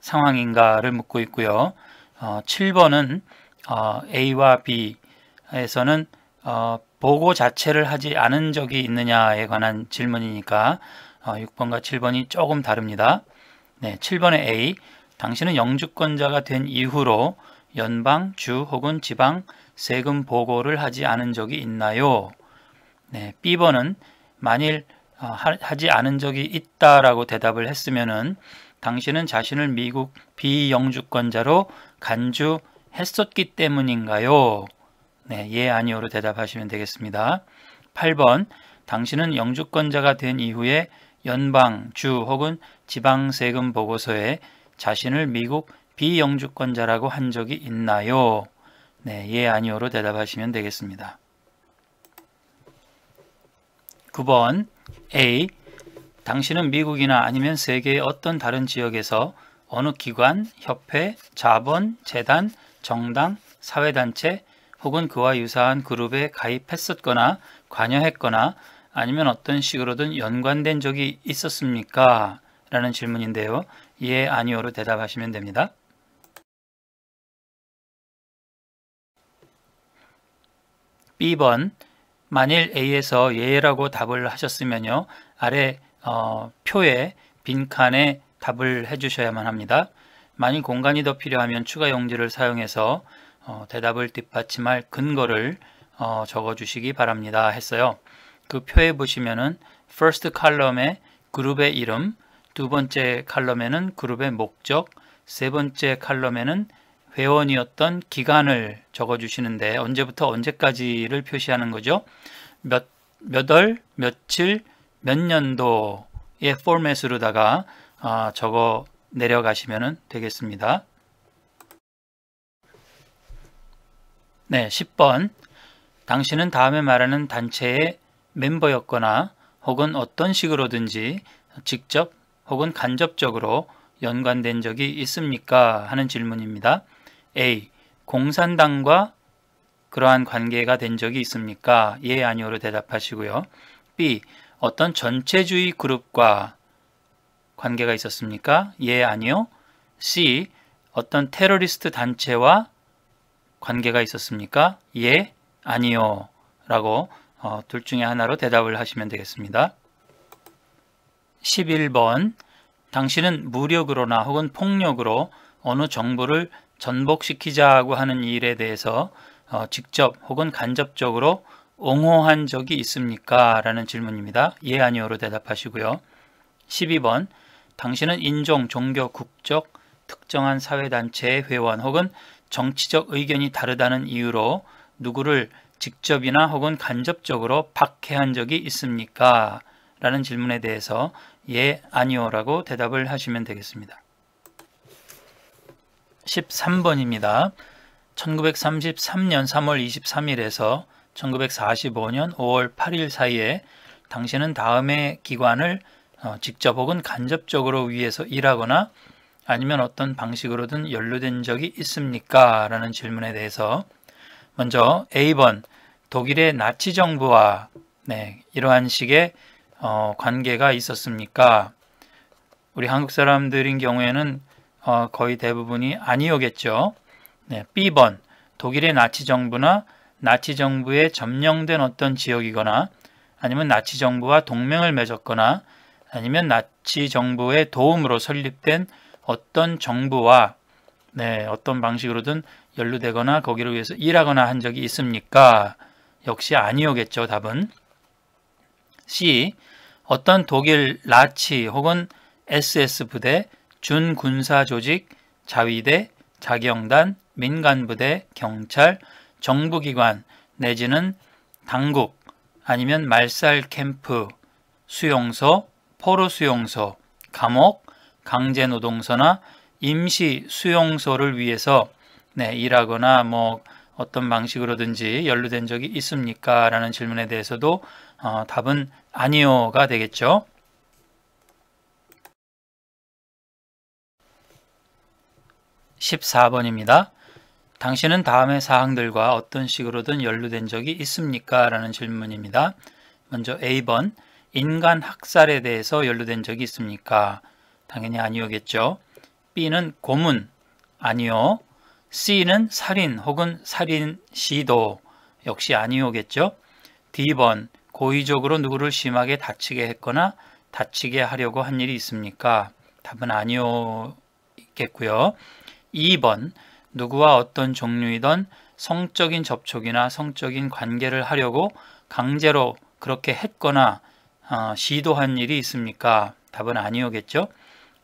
상황인가를 묻고 있고요. 어, 7번은 어, A와 B에서는 어, 보고 자체를 하지 않은 적이 있느냐에 관한 질문이니까 어, 6번과 7번이 조금 다릅니다. 네, 7번의 A 당신은 영주권자가 된 이후로 연방, 주 혹은 지방 세금 보고를 하지 않은 적이 있나요? 네, B번은 만일 어, 하지 않은 적이 있다라고 대답을 했으면은 당신은 자신을 미국 비영주권자로 간주했었기 때문인가요? 네, 예 아니오로 대답하시면 되겠습니다. 8번 당신은 영주권자가 된 이후에 연방, 주 혹은 지방 세금 보고서에 자신을 미국 비영주권자라고 한 적이 있나요? 네, 예 아니오로 대답하시면 되겠습니다. 9번 A. 당신은 미국이나 아니면 세계의 어떤 다른 지역에서 어느 기관, 협회, 자본, 재단, 정당, 사회단체 혹은 그와 유사한 그룹에 가입했었거나 관여했거나 아니면 어떤 식으로든 연관된 적이 있었습니까? 라는 질문인데요. 예, 아니오로 대답하시면 됩니다. 2번 만일 A에서 예라고 답을 하셨으면요. 아래 어, 표에 빈칸에 답을 해주셔야만 합니다. 만일 공간이 더 필요하면 추가 용지를 사용해서 어, 대답을 뒷받침할 근거를 어, 적어주시기 바랍니다 했어요. 그 표에 보시면은 first 컬럼에 그룹의 이름, 두 번째 컬럼에는 그룹의 목적, 세 번째 컬럼에는 회원이었던 기간을 적어주시는데 언제부터 언제까지를 표시하는 거죠. 몇, 몇 월, 며칠, 몇 년도의 포맷으로다가 아, 적어 내려가시면 되겠습니다. 네, 10번 당신은 다음에 말하는 단체의 멤버였거나 혹은 어떤 식으로든지 직접 혹은 간접적으로 연관된 적이 있습니까? 하는 질문입니다. A. 공산당과 그러한 관계가 된 적이 있습니까? 예, 아니오로 대답하시고요. B. 어떤 전체주의 그룹과 관계가 있었습니까? 예, 아니요. C. 어떤 테러리스트 단체와 관계가 있었습니까? 예, 아니요. 라고 어, 둘 중에 하나로 대답을 하시면 되겠습니다. 11번 당신은 무력으로나 혹은 폭력으로 어느 정부를 전복시키자고 하는 일에 대해서 어, 직접 혹은 간접적으로 옹호한 적이 있습니까? 라는 질문입니다. 예, 아니오로 대답하시고요. 12번 당신은 인종, 종교, 국적, 특정한 사회단체의 회원 혹은 정치적 의견이 다르다는 이유로 누구를 직접이나 혹은 간접적으로 박해한 적이 있습니까? 라는 질문에 대해서 예, 아니오라고 대답을 하시면 되겠습니다. 13번입니다. 1933년 3월 23일에서 1945년 5월 8일 사이에 당신은 다음의 기관을 어, 직접 혹은 간접적으로 위해서 일하거나 아니면 어떤 방식으로든 연루된 적이 있습니까? 라는 질문에 대해서 먼저 A번 독일의 나치 정부와 네, 이러한 식의 어, 관계가 있었습니까? 우리 한국 사람들인 경우에는 어, 거의 대부분이 아니오겠죠. 네, B번 독일의 나치 정부나 나치 정부에 점령된 어떤 지역이거나 아니면 나치 정부와 동맹을 맺었거나 아니면 나치 정부의 도움으로 설립된 어떤 정부와 네, 어떤 방식으로든 연루되거나 거기를 위해서 일하거나 한 적이 있습니까? 역시 아니오겠죠, 답은. C. 어떤 독일 나치 혹은 SS 부대 준군사조직, 자위대, 자경단, 민간부대, 경찰, 정부기관 내지는 당국 아니면 말살 캠프, 수용소, 포로 수용소, 감옥, 강제노동소나 임시 수용소를 위해서 네, 일하거나 뭐 어떤 방식으로든지 연루된 적이 있습니까? 라는 질문에 대해서도 어, 답은 아니요가 되겠죠. 14번입니다. 당신은 다음의 사항들과 어떤 식으로든 연루된 적이 있습니까? 라는 질문입니다. 먼저 A번 인간 학살에 대해서 연루된 적이 있습니까? 당연히 아니오겠죠. B는 고문 아니요. C는 살인 혹은 살인 시도 역시 아니오겠죠. D번 고의적으로 누구를 심하게 다치게 했거나 다치게 하려고 한 일이 있습니까? 답은 아니오겠고요. 2번 누구와 어떤 종류이던 성적인 접촉이나 성적인 관계를 하려고 강제로 그렇게 했거나 어, 시도한 일이 있습니까? 답은 아니오겠죠.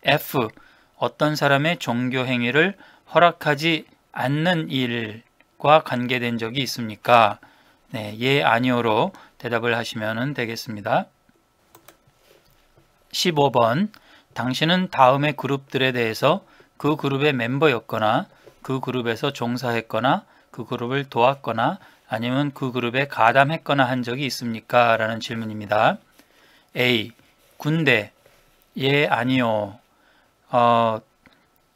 F. 어떤 사람의 종교 행위를 허락하지 않는 일과 관계된 적이 있습니까? 네, 예, 아니오로 대답을 하시면 되겠습니다. 15번 당신은 다음의 그룹들에 대해서 그 그룹의 멤버였거나 그 그룹에서 종사했거나 그 그룹을 도왔거나 아니면 그 그룹에 가담했거나 한 적이 있습니까? 라는 질문입니다. A. 군대 예 아니요. 어,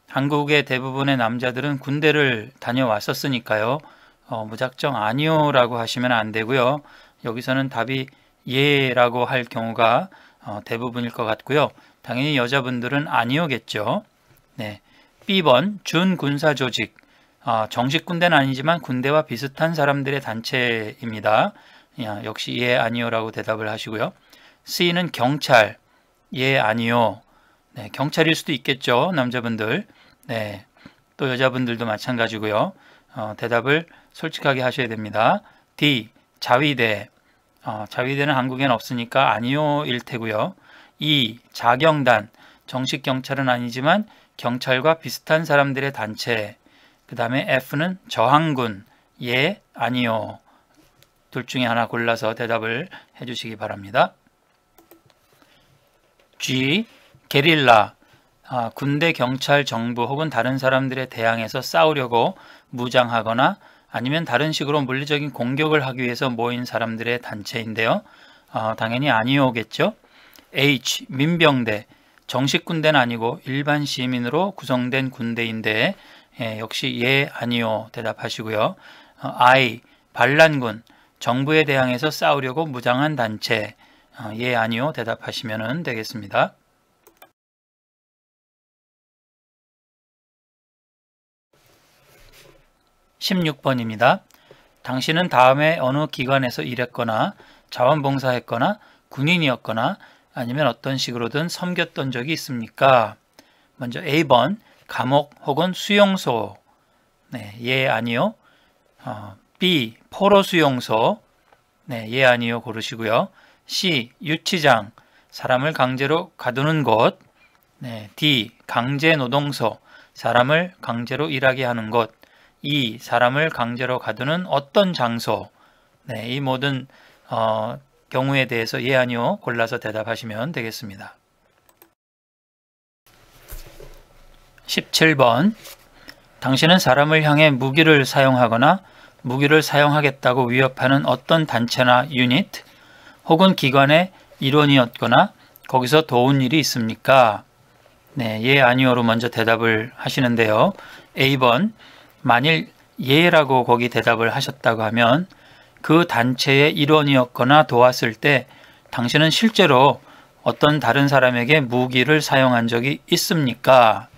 한국의 대부분의 남자들은 군대를 다녀왔었으니까요. 어, 무작정 아니요라고 하시면 안 되고요. 여기서는 답이 예라고 할 경우가 어, 대부분일 것 같고요. 당연히 여자분들은 아니요겠죠. 네. B번 준군사조직 아, 정식 군대는 아니지만 군대와 비슷한 사람들의 단체입니다. 야, 역시 예 아니요라고 대답을 하시고요. C는 경찰 예 아니요 네, 경찰일 수도 있겠죠 남자분들 네, 또 여자분들도 마찬가지고요. 어, 대답을 솔직하게 하셔야 됩니다. D 자위대 어, 자위대는 한국엔 없으니까 아니요일 테고요. E 자경단 정식 경찰은 아니지만 경찰과 비슷한 사람들의 단체 그 다음에 F는 저항군 예 아니요 둘 중에 하나 골라서 대답을 해주시기 바랍니다. G 게릴라 아, 군대 경찰 정부 혹은 다른 사람들에 대항해서 싸우려고 무장하거나 아니면 다른 식으로 물리적인 공격을 하기 위해서 모인 사람들의 단체인데요. 아, 당연히 아니오겠죠. H 민병대 정식 군대는 아니고 일반 시민으로 구성된 군대인데 예, 역시 예 아니요 대답하시고요. I 어, 반란군 정부에 대항해서 싸우려고 무장한 단체 어, 예 아니요 대답하시면 되겠습니다. 1 6 번입니다 당신은 다음에 어느 기관에서 일했거나 자원봉사했거나 군인이었거나 아니면 어떤 식으로든 섬겼던 적이 있습니까? 먼저 A번 감옥 혹은 수용소 네, 예 아니요 어, B 포로 수용소 네, 예 아니요 고르시고요 C 유치장 사람을 강제로 가두는 곳 네, D 강제 노동소 사람을 강제로 일하게 하는 곳 E 사람을 강제로 가두는 어떤 장소 네, 이 모든 어, 경우에 대해서 예아니오 골라서 대답하시면 되겠습니다. 17번 당신은 사람을 향해 무기를 사용하거나 무기를 사용하겠다고 위협하는 어떤 단체나 유닛 혹은 기관의 일원이었거나 거기서 도운 일이 있습니까? 네, 예, 아니오로 먼저 대답을 하시는데요. A번, 만일 예라고 거기 대답을 하셨다고 하면 그 단체의 일원이었거나 도왔을 때 당신은 실제로 어떤 다른 사람에게 무기를 사용한 적이 있습니까?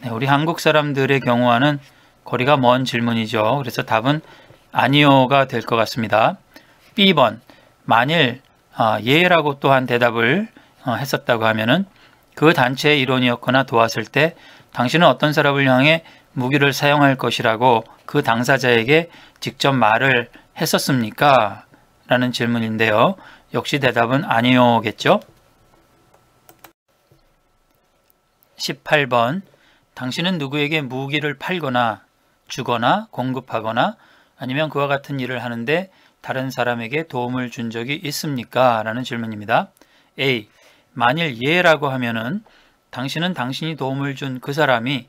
네, 우리 한국 사람들의 경우와는 거리가 먼 질문이죠. 그래서 답은 아니요가 될 것 같습니다. B번 만일 아, 예라고 또한 대답을 어, 했었다고 하면은 그 단체의 일원이었거나 도왔을 때 당신은 어떤 사람을 향해 무기를 사용할 것이라고 그 당사자에게 직접 말을 했었습니까? 라는 질문인데요. 역시 대답은 아니요겠죠? 18번 당신은 누구에게 무기를 팔거나 주거나 공급하거나 아니면 그와 같은 일을 하는데 다른 사람에게 도움을 준 적이 있습니까? 라는 질문입니다. A. 만일 예라고 하면은 당신은 당신이 도움을 준 그 사람이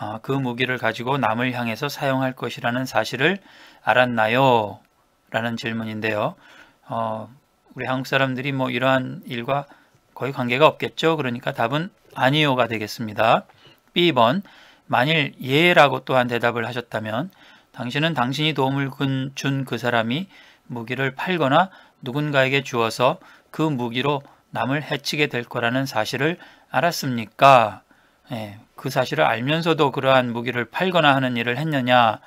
어, 그 무기를 가지고 남을 향해서 사용할 것이라는 사실을 알았나요? 라는 질문인데요. 어, 우리 한국 사람들이 뭐 이러한 일과 거의 관계가 없겠죠. 그러니까 답은 아니요가 되겠습니다. B번 만일 예라고 또한 대답을 하셨다면 당신은 당신이 도움을 준 그 사람이 무기를 팔거나 누군가에게 주어서 그 무기로 남을 해치게 될 거라는 사실을 알았습니까? 예, 그 사실을 알면서도 그러한 무기를 팔거나 하는 일을 했느냐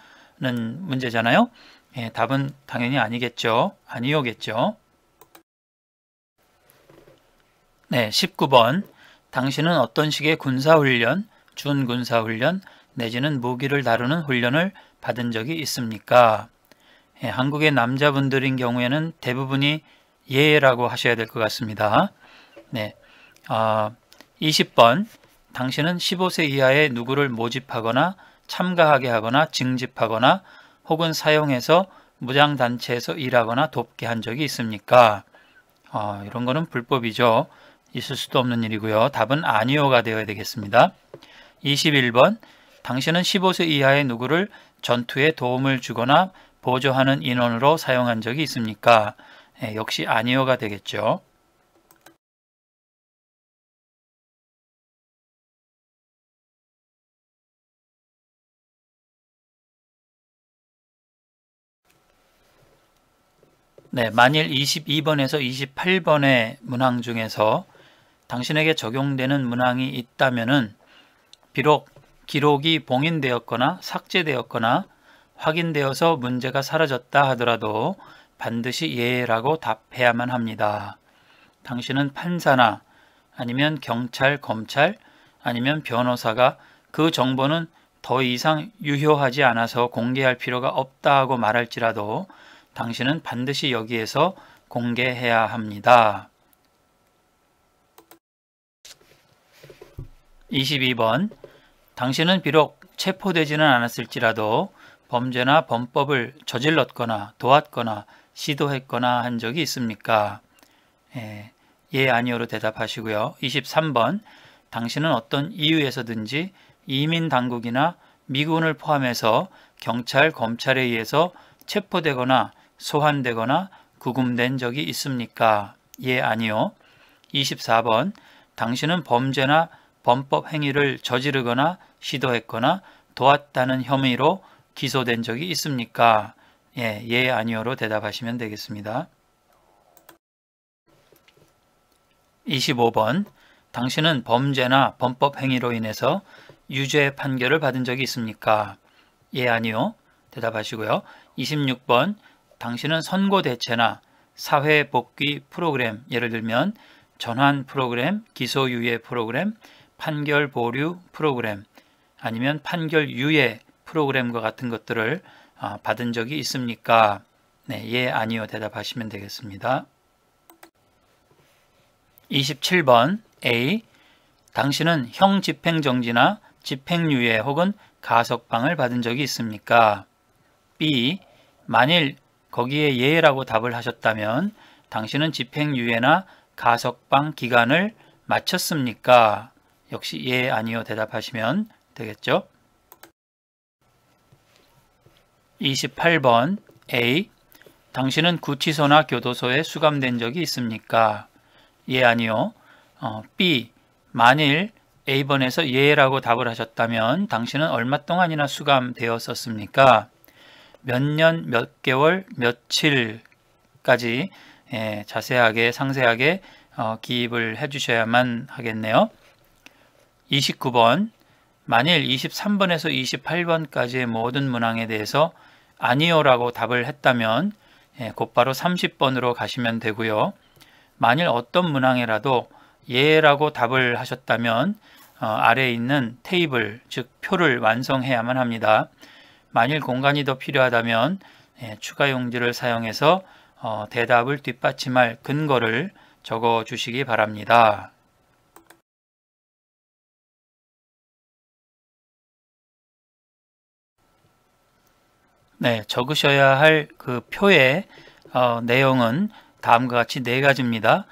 는 문제잖아요. 예, 답은 당연히 아니겠죠. 아니오겠죠. 네, 19번. 당신은 어떤 식의 군사훈련, 준군사훈련, 내지는 무기를 다루는 훈련을 받은 적이 있습니까? 예, 한국의 남자분들인 경우에는 대부분이 예라고 하셔야 될 것 같습니다. 네, 아, 20번. 당신은 15세 이하의 누구를 모집하거나 참가하게 하거나 징집하거나 혹은 사용해서 무장단체에서 일하거나 돕게 한 적이 있습니까? 어, 이런 거는 불법이죠. 있을 수도 없는 일이고요. 답은 아니오가 되어야 되겠습니다. 21번 당신은 15세 이하의 누구를 전투에 도움을 주거나 보조하는 인원으로 사용한 적이 있습니까? 예, 역시 아니오가 되겠죠. 네, 만일 22번에서 28번의 문항 중에서 당신에게 적용되는 문항이 있다면은 비록 기록이 봉인되었거나 삭제되었거나 확인되어서 문제가 사라졌다 하더라도 반드시 예라고 답해야만 합니다. 당신은 판사나 아니면 경찰, 검찰 아니면 변호사가 그 정보는 더 이상 유효하지 않아서 공개할 필요가 없다 고 말할지라도 당신은 반드시 여기에서 공개해야 합니다. 22번 당신은 비록 체포되지는 않았을지라도 범죄나 범법을 저질렀거나 도왔거나 시도했거나 한 적이 있습니까? 예, 예 아니오로 대답하시고요. 23번 당신은 어떤 이유에서든지 이민 당국이나 미군을 포함해서 경찰, 검찰에 의해서 체포되거나 소환되거나 구금된 적이 있습니까? 예, 아니요. 24번 당신은 범죄나 범법 행위를 저지르거나 시도했거나 도왔다는 혐의로 기소된 적이 있습니까? 예, 예, 아니요로 대답하시면 되겠습니다. 25번 당신은 범죄나 범법 행위로 인해서 유죄 판결을 받은 적이 있습니까? 예, 아니요. 대답하시고요. 26번 당신은 선거 대체나 사회 복귀 프로그램, 예를 들면 전환 프로그램, 기소유예 프로그램, 판결 보류 프로그램, 아니면 판결 유예 프로그램과 같은 것들을 아, 받은 적이 있습니까? 네, 예, 아니요 대답하시면 되겠습니다. 27번 A. 당신은 형 집행정지나 집행유예 혹은 가석방을 받은 적이 있습니까? B. 만일 거기에 예라고 답을 하셨다면 당신은 집행유예나 가석방 기간을 마쳤습니까? 역시 예, 아니요 대답하시면 되겠죠. 28번 A. 당신은 구치소나 교도소에 수감된 적이 있습니까? 예, 아니요. 어, B. 만일 A번에서 예라고 답을 하셨다면 당신은 얼마 동안이나 수감되었었습니까? 몇 년, 몇 개월, 며칠까지 예, 자세하게 상세하게 어, 기입을 해주셔야만 하겠네요. 29번 만일 23번에서 28번까지의 모든 문항에 대해서 아니요라고 답을 했다면 예, 곧바로 30번으로 가시면 되고요. 만일 어떤 문항에라도 예라고 답을 하셨다면 어, 아래에 있는 테이블 즉 표를 완성해야만 합니다. 만일 공간이 더 필요하다면 예, 추가 용지를 사용해서 어, 대답을 뒷받침할 근거를 적어 주시기 바랍니다. 네, 적으셔야 할 그 표의 어, 내용은 다음과 같이 네 가지입니다.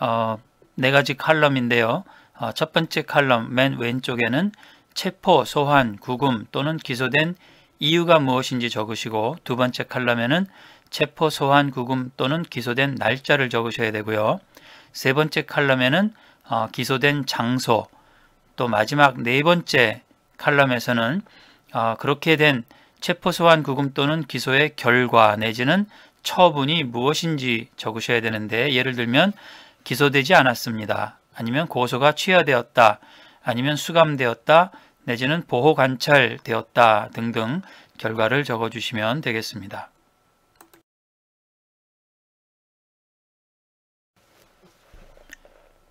어, 네 가지 칼럼인데요. 어, 첫 번째 칼럼 맨 왼쪽에는 체포, 소환, 구금 또는 기소된 이유가 무엇인지 적으시고 두 번째 칼럼에는 체포 소환 구금 또는 기소된 날짜를 적으셔야 되고요. 세 번째 칼럼에는 어, 기소된 장소 또 마지막 네 번째 칼럼에서는 어, 그렇게 된 체포 소환 구금 또는 기소의 결과 내지는 처분이 무엇인지 적으셔야 되는데 예를 들면 기소되지 않았습니다. 아니면 고소가 취하되었다. 아니면 수감되었다. 내지는 보호 관찰되었다 등등 결과를 적어주시면 되겠습니다.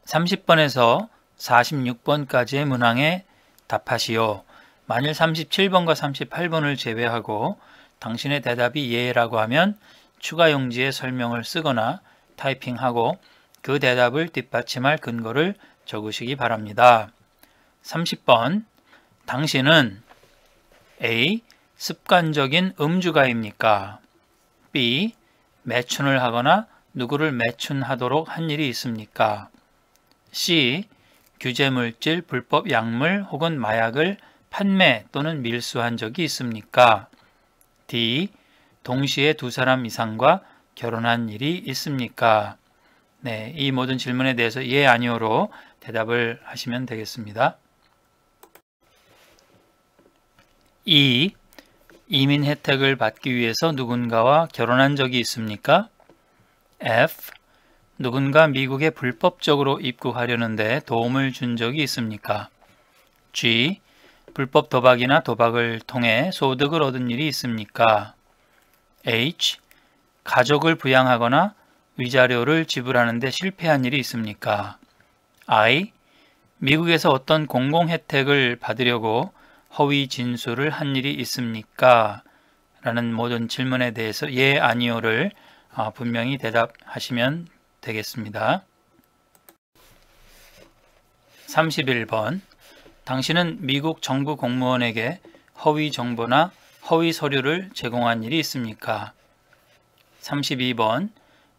3 0 번에서 4 6 번까지의 문항에 답하시오. 만일 3 7 번과 3 8 번을 제외하고 당신의 대답이 예라고 하면 추가 용지에 설명을 쓰거나 타이핑하고 그 대답을 뒷받침할 근거를 적으시기 바랍니다. 30번 당신은 A. 습관적인 음주가입니까? B. 매춘을 하거나 누구를 매춘하도록 한 일이 있습니까? C. 규제물질, 불법 약물 혹은 마약을 판매 또는 밀수한 적이 있습니까? D. 동시에 두 사람 이상과 결혼한 일이 있습니까? 네, 이 모든 질문에 대해서 예, 아니오로 대답을 하시면 되겠습니다. 2. 이민 혜택을 받기 위해서 누군가와 결혼한 적이 있습니까? F. 누군가 미국에 불법적으로 입국하려는데 도움을 준 적이 있습니까? G. 불법 도박이나 도박을 통해 소득을 얻은 일이 있습니까? H. 가족을 부양하거나 위자료를 지불하는데 실패한 일이 있습니까? I. 미국에서 어떤 공공 혜택을 받으려고 허위 진술을 한 일이 있습니까? 라는 모든 질문에 대해서 예, 아니요를 아, 분명히 대답하시면 되겠습니다. 31번 당신은 미국 정부 공무원에게 허위 정보나 허위 서류를 제공한 일이 있습니까? 32번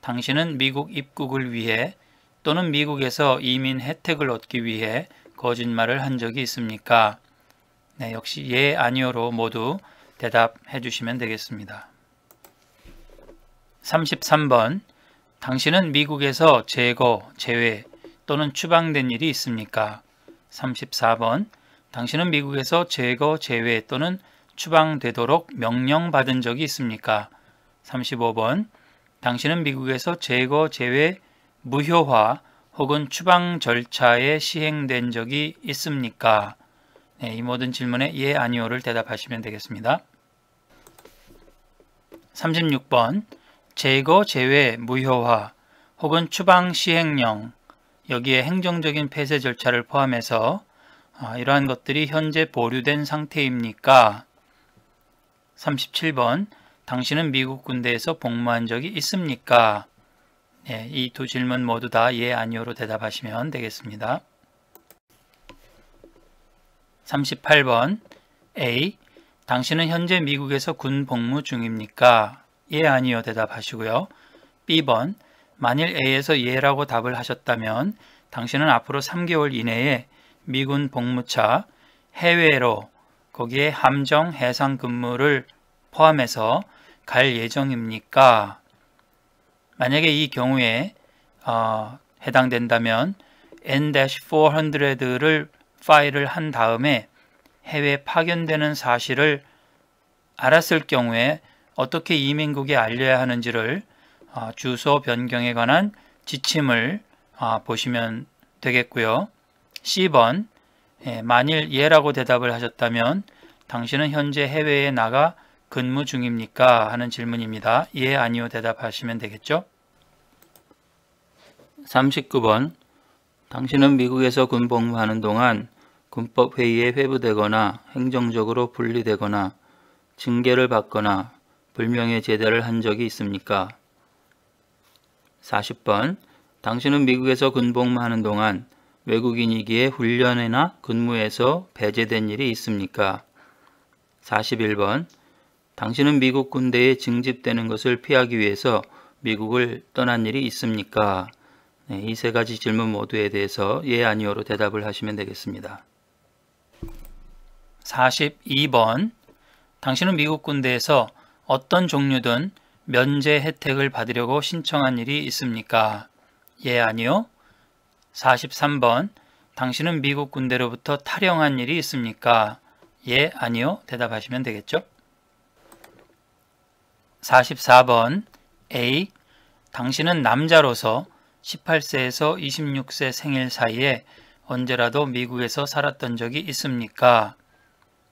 당신은 미국 입국을 위해 또는 미국에서 이민 혜택을 얻기 위해 거짓말을 한 적이 있습니까? 네, 역시 예, 아니요로 모두 대답해 주시면 되겠습니다. 33번 당신은 미국에서 제거, 제외 또는 추방된 일이 있습니까? 34번 당신은 미국에서 제거, 제외 또는 추방되도록 명령받은 적이 있습니까? 35번 당신은 미국에서 제거, 제외, 무효화 혹은 추방 절차에 시행된 적이 있습니까? 네, 이 모든 질문에 예, 아니오를 대답하시면 되겠습니다. 36번 제거, 제외, 무효화 혹은 추방 시행령 여기에 행정적인 폐쇄 절차를 포함해서 아, 이러한 것들이 현재 보류된 상태입니까? 37번 당신은 미국 군대에서 복무한 적이 있습니까? 네, 이 두 질문 모두 다 예, 아니오로 대답하시면 되겠습니다. 38번 A. 당신은 현재 미국에서 군 복무 중입니까? 예, 아니요 대답하시고요. B번. 만일 A에서 예라고 답을 하셨다면 당신은 앞으로 3개월 이내에 미군 복무차 해외로 거기에 함정 해상 근무를 포함해서 갈 예정입니까? 만약에 이 경우에 어, 해당된다면 N-400를 파일을 한 다음에 해외 파견되는 사실을 알았을 경우에 어떻게 이민국에 알려야 하는지를 아, 주소 변경에 관한 지침을 아, 보시면 되겠고요. C번 예, 만일 예라고 대답을 하셨다면 당신은 현재 해외에 나가 근무 중입니까? 하는 질문입니다. 예, 아니요 대답하시면 되겠죠. 39번 당신은 미국에서 군복무하는 동안 군법회의에 회부되거나 행정적으로 분리되거나 징계를 받거나 불명예 제대를 한 적이 있습니까? 40번 당신은 미국에서 군복무 하는 동안 외국인이기에 훈련이나 근무에서 배제된 일이 있습니까? 41번 당신은 미국 군대에 징집되는 것을 피하기 위해서 미국을 떠난 일이 있습니까? 네, 이세 가지 질문 모두에 대해서 예, 아니오로 대답을 하시면 되겠습니다. 42번 당신은 미국 군대에서 어떤 종류든 면제 혜택을 받으려고 신청한 일이 있습니까? 예, 아니요. 43번 당신은 미국 군대로부터 탈영한 일이 있습니까? 예, 아니요. 대답하시면 되겠죠? 44번 A. 당신은 남자로서 18세에서 26세 생일 사이에 언제라도 미국에서 살았던 적이 있습니까?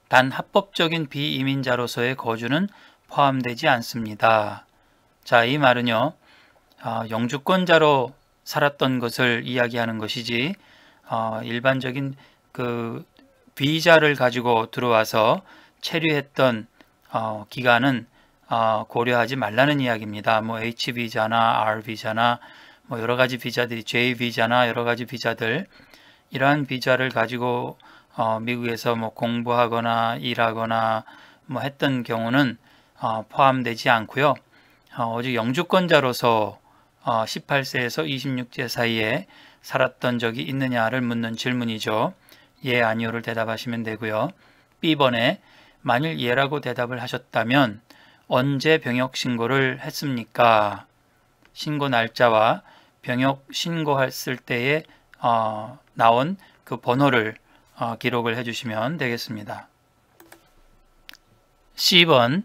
단 합법적인 비이민자로서의 거주는 포함되지 않습니다. 자, 이 말은요. 아, 영주권자로 살았던 것을 이야기하는 것이지 어, 일반적인 그 비자를 가지고 들어와서 체류했던 어, 기간은 어, 고려하지 말라는 이야기입니다. 뭐 H 비자나 R 비자나 뭐 여러 가지 비자들이 J 비자나 여러 가지 비자들 이러한 비자를 가지고 어, 미국에서 뭐 공부하거나 일하거나 뭐 했던 경우는 어, 포함되지 않고요. 어, 오직 영주권자로서 어, 18세에서 26세 사이에 살았던 적이 있느냐를 묻는 질문이죠. 예, 아니오를 대답하시면 되고요. B번에 만일 예라고 대답을 하셨다면 언제 병역 신고를 했습니까? 신고 날짜와 병역 신고했을 때에 어, 나온 그 번호를 어, 기록을 해주시면 되겠습니다. C번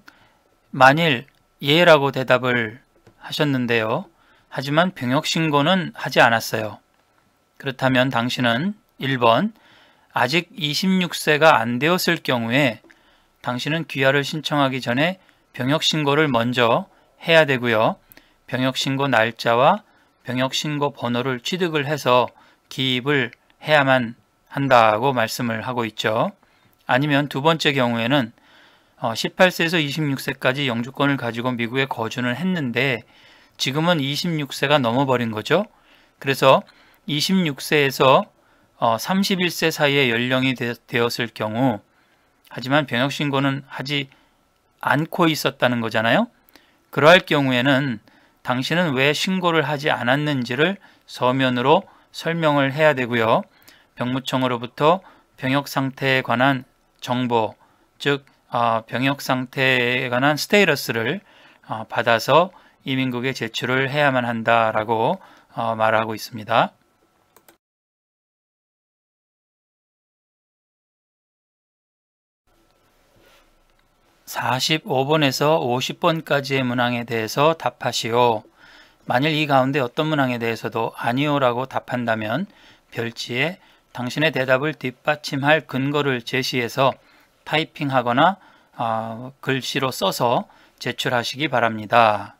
만일 예라고 대답을 하셨는데요. 하지만 병역신고는 하지 않았어요. 그렇다면 당신은 1번 아직 26세가 안 되었을 경우에 당신은 귀하를 신청하기 전에 병역신고를 먼저 해야 되고요. 병역신고 날짜와 병역신고 번호를 취득을 해서 기입을 해야만 한다고 말씀을 하고 있죠. 아니면 두 번째 경우에는 18세에서 어, 26세까지 영주권을 가지고 미국에 거주를 했는데 지금은 26세가 넘어버린 거죠. 그래서 26세에서 31세 어, 사이에 연령이 되었을 경우 하지만 병역신고는 하지 않고 있었다는 거잖아요. 그러할 경우에는 당신은 왜 신고를 하지 않았는지를 서면으로 설명을 해야 되고요. 병무청으로부터 병역 상태에 관한 정보, 즉 아, 병역 상태에 관한 스테이러스를 아, 받아서 이민국에 제출을 해야만 한다라고 어, 말하고 있습니다. 4 5 번에서 5 0 번까지의 문항에 대해서 답하시오. 만일 이 가운데 어떤 문항에 대해서도 아니오라고 답한다면 별지에 당신의 대답을 뒷받침할 근거를 제시해서 타이핑하거나 어, 글씨로 써서 제출하시기 바랍니다.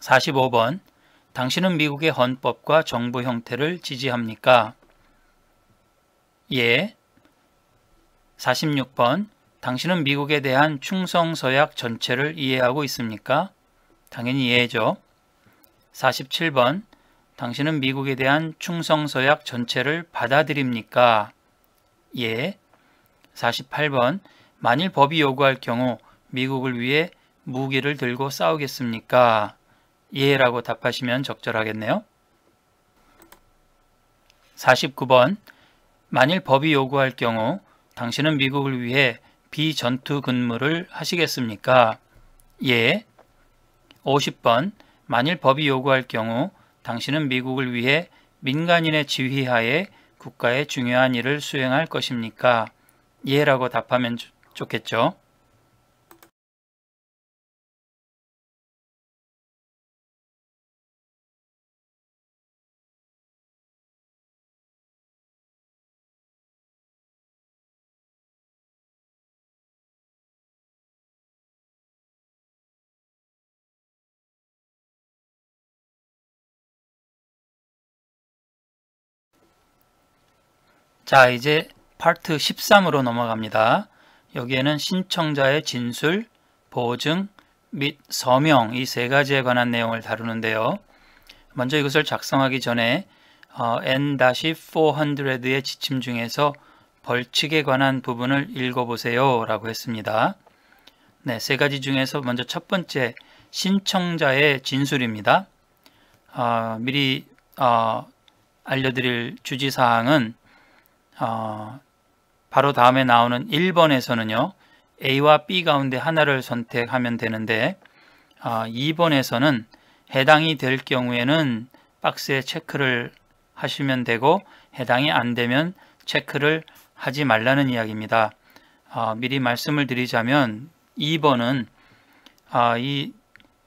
45번 당신은 미국의 헌법과 정부 형태를 지지합니까? 예. 46번 당신은 미국에 대한 충성서약 전체를 이해하고 있습니까? 당연히 이해죠 47번 당신은 미국에 대한 충성서약 전체를 받아들입니까? 예. 48번. 만일 법이 요구할 경우 미국을 위해 무기를 들고 싸우겠습니까? 예 라고 답하시면 적절하겠네요. 49번. 만일 법이 요구할 경우 당신은 미국을 위해 비전투 근무를 하시겠습니까? 예. 50번. 만일 법이 요구할 경우 당신은 미국을 위해 민간인의 지휘하에 국가의 중요한 일을 수행할 것입니까? 예 라고 답하면 좋겠죠. 자 이제 파트 13으로 넘어갑니다. 여기에는 신청자의 진술, 보증 및 서명 이 세 가지에 관한 내용을 다루는데요. 먼저 이것을 작성하기 전에 어, N-400의 지침 중에서 벌칙에 관한 부분을 읽어보세요 라고 했습니다. 네, 세 가지 중에서 먼저 첫 번째 신청자의 진술입니다. 어, 미리 어, 알려드릴 주지사항은 어, 바로 다음에 나오는 1번에서는요. A와 B 가운데 하나를 선택하면 되는데 어, 2번에서는 해당이 될 경우에는 박스에 체크를 하시면 되고 해당이 안 되면 체크를 하지 말라는 이야기입니다. 어, 미리 말씀을 드리자면 2번은 아, 어, 이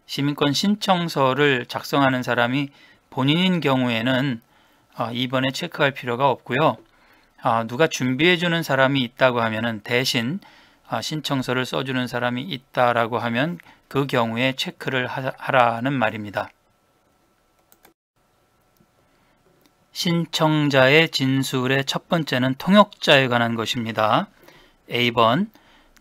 시민권 신청서를 작성하는 사람이 본인인 경우에는 아, 어, 2번에 체크할 필요가 없고요. 아, 누가 준비해주는 사람이 있다고 하면은 대신 아, 신청서를 써주는 사람이 있다라고 하면 그 경우에 체크를 하라는 말입니다. 신청자의 진술의 첫 번째는 통역자에 관한 것입니다. A번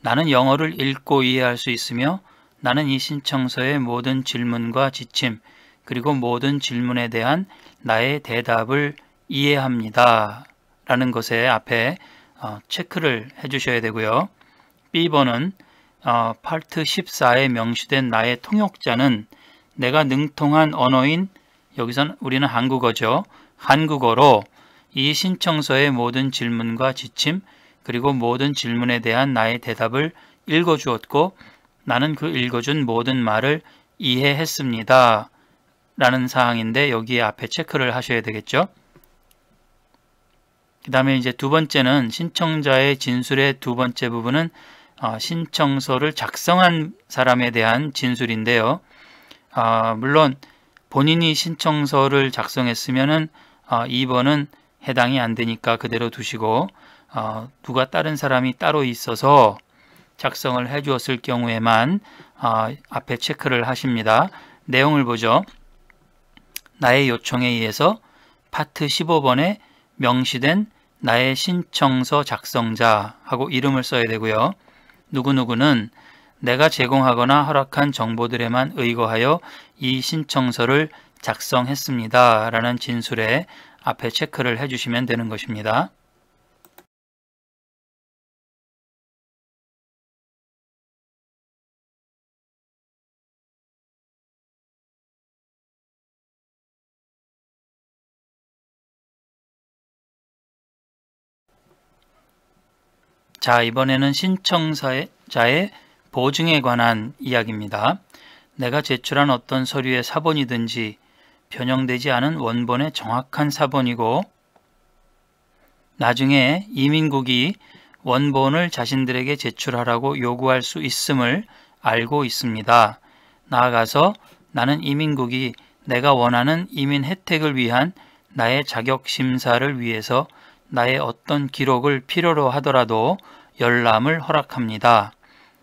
나는 영어를 읽고 이해할 수 있으며 나는 이 신청서의 모든 질문과 지침 그리고 모든 질문에 대한 나의 대답을 이해합니다. 라는 것에 앞에 어, 체크를 해주셔야 되고요. B번은 어, 파트 14에 명시된 나의 통역자는 내가 능통한 언어인 여기선 우리는 한국어죠. 한국어로 이 신청서의 모든 질문과 지침 그리고 모든 질문에 대한 나의 대답을 읽어주었고 나는 그 읽어준 모든 말을 이해했습니다. 라는 사항인데 여기에 앞에 체크를 하셔야 되겠죠. 그 다음에 이제 두 번째는 신청자의 진술의 두 번째 부분은 아, 신청서를 작성한 사람에 대한 진술인데요. 아, 물론 본인이 신청서를 작성했으면은 어, 아, 2번은 해당이 안 되니까 그대로 두시고 어, 누가 다른 사람이 따로 있어서 작성을 해 주었을 경우에만 어, 앞에 체크를 하십니다. 내용을 보죠. 나의 요청에 의해서 파트 15번에 명시된 나의 신청서 작성자하고 이름을 써야 되고요. 누구누구는 내가 제공하거나 허락한 정보들에만 의거하여 이 신청서를 작성했습니다. 라는 진술에 앞에 체크를 해주시면 되는 것입니다. 자, 이번에는 신청사의 자의 보증에 관한 이야기입니다. 내가 제출한 어떤 서류의 사본이든지 변형되지 않은 원본의 정확한 사본이고 나중에 이민국이 원본을 자신들에게 제출하라고 요구할 수 있음을 알고 있습니다. 나아가서 나는 이민국이 내가 원하는 이민 혜택을 위한 나의 자격 심사를 위해서 나의 어떤 기록을 필요로 하더라도 열람을 허락합니다.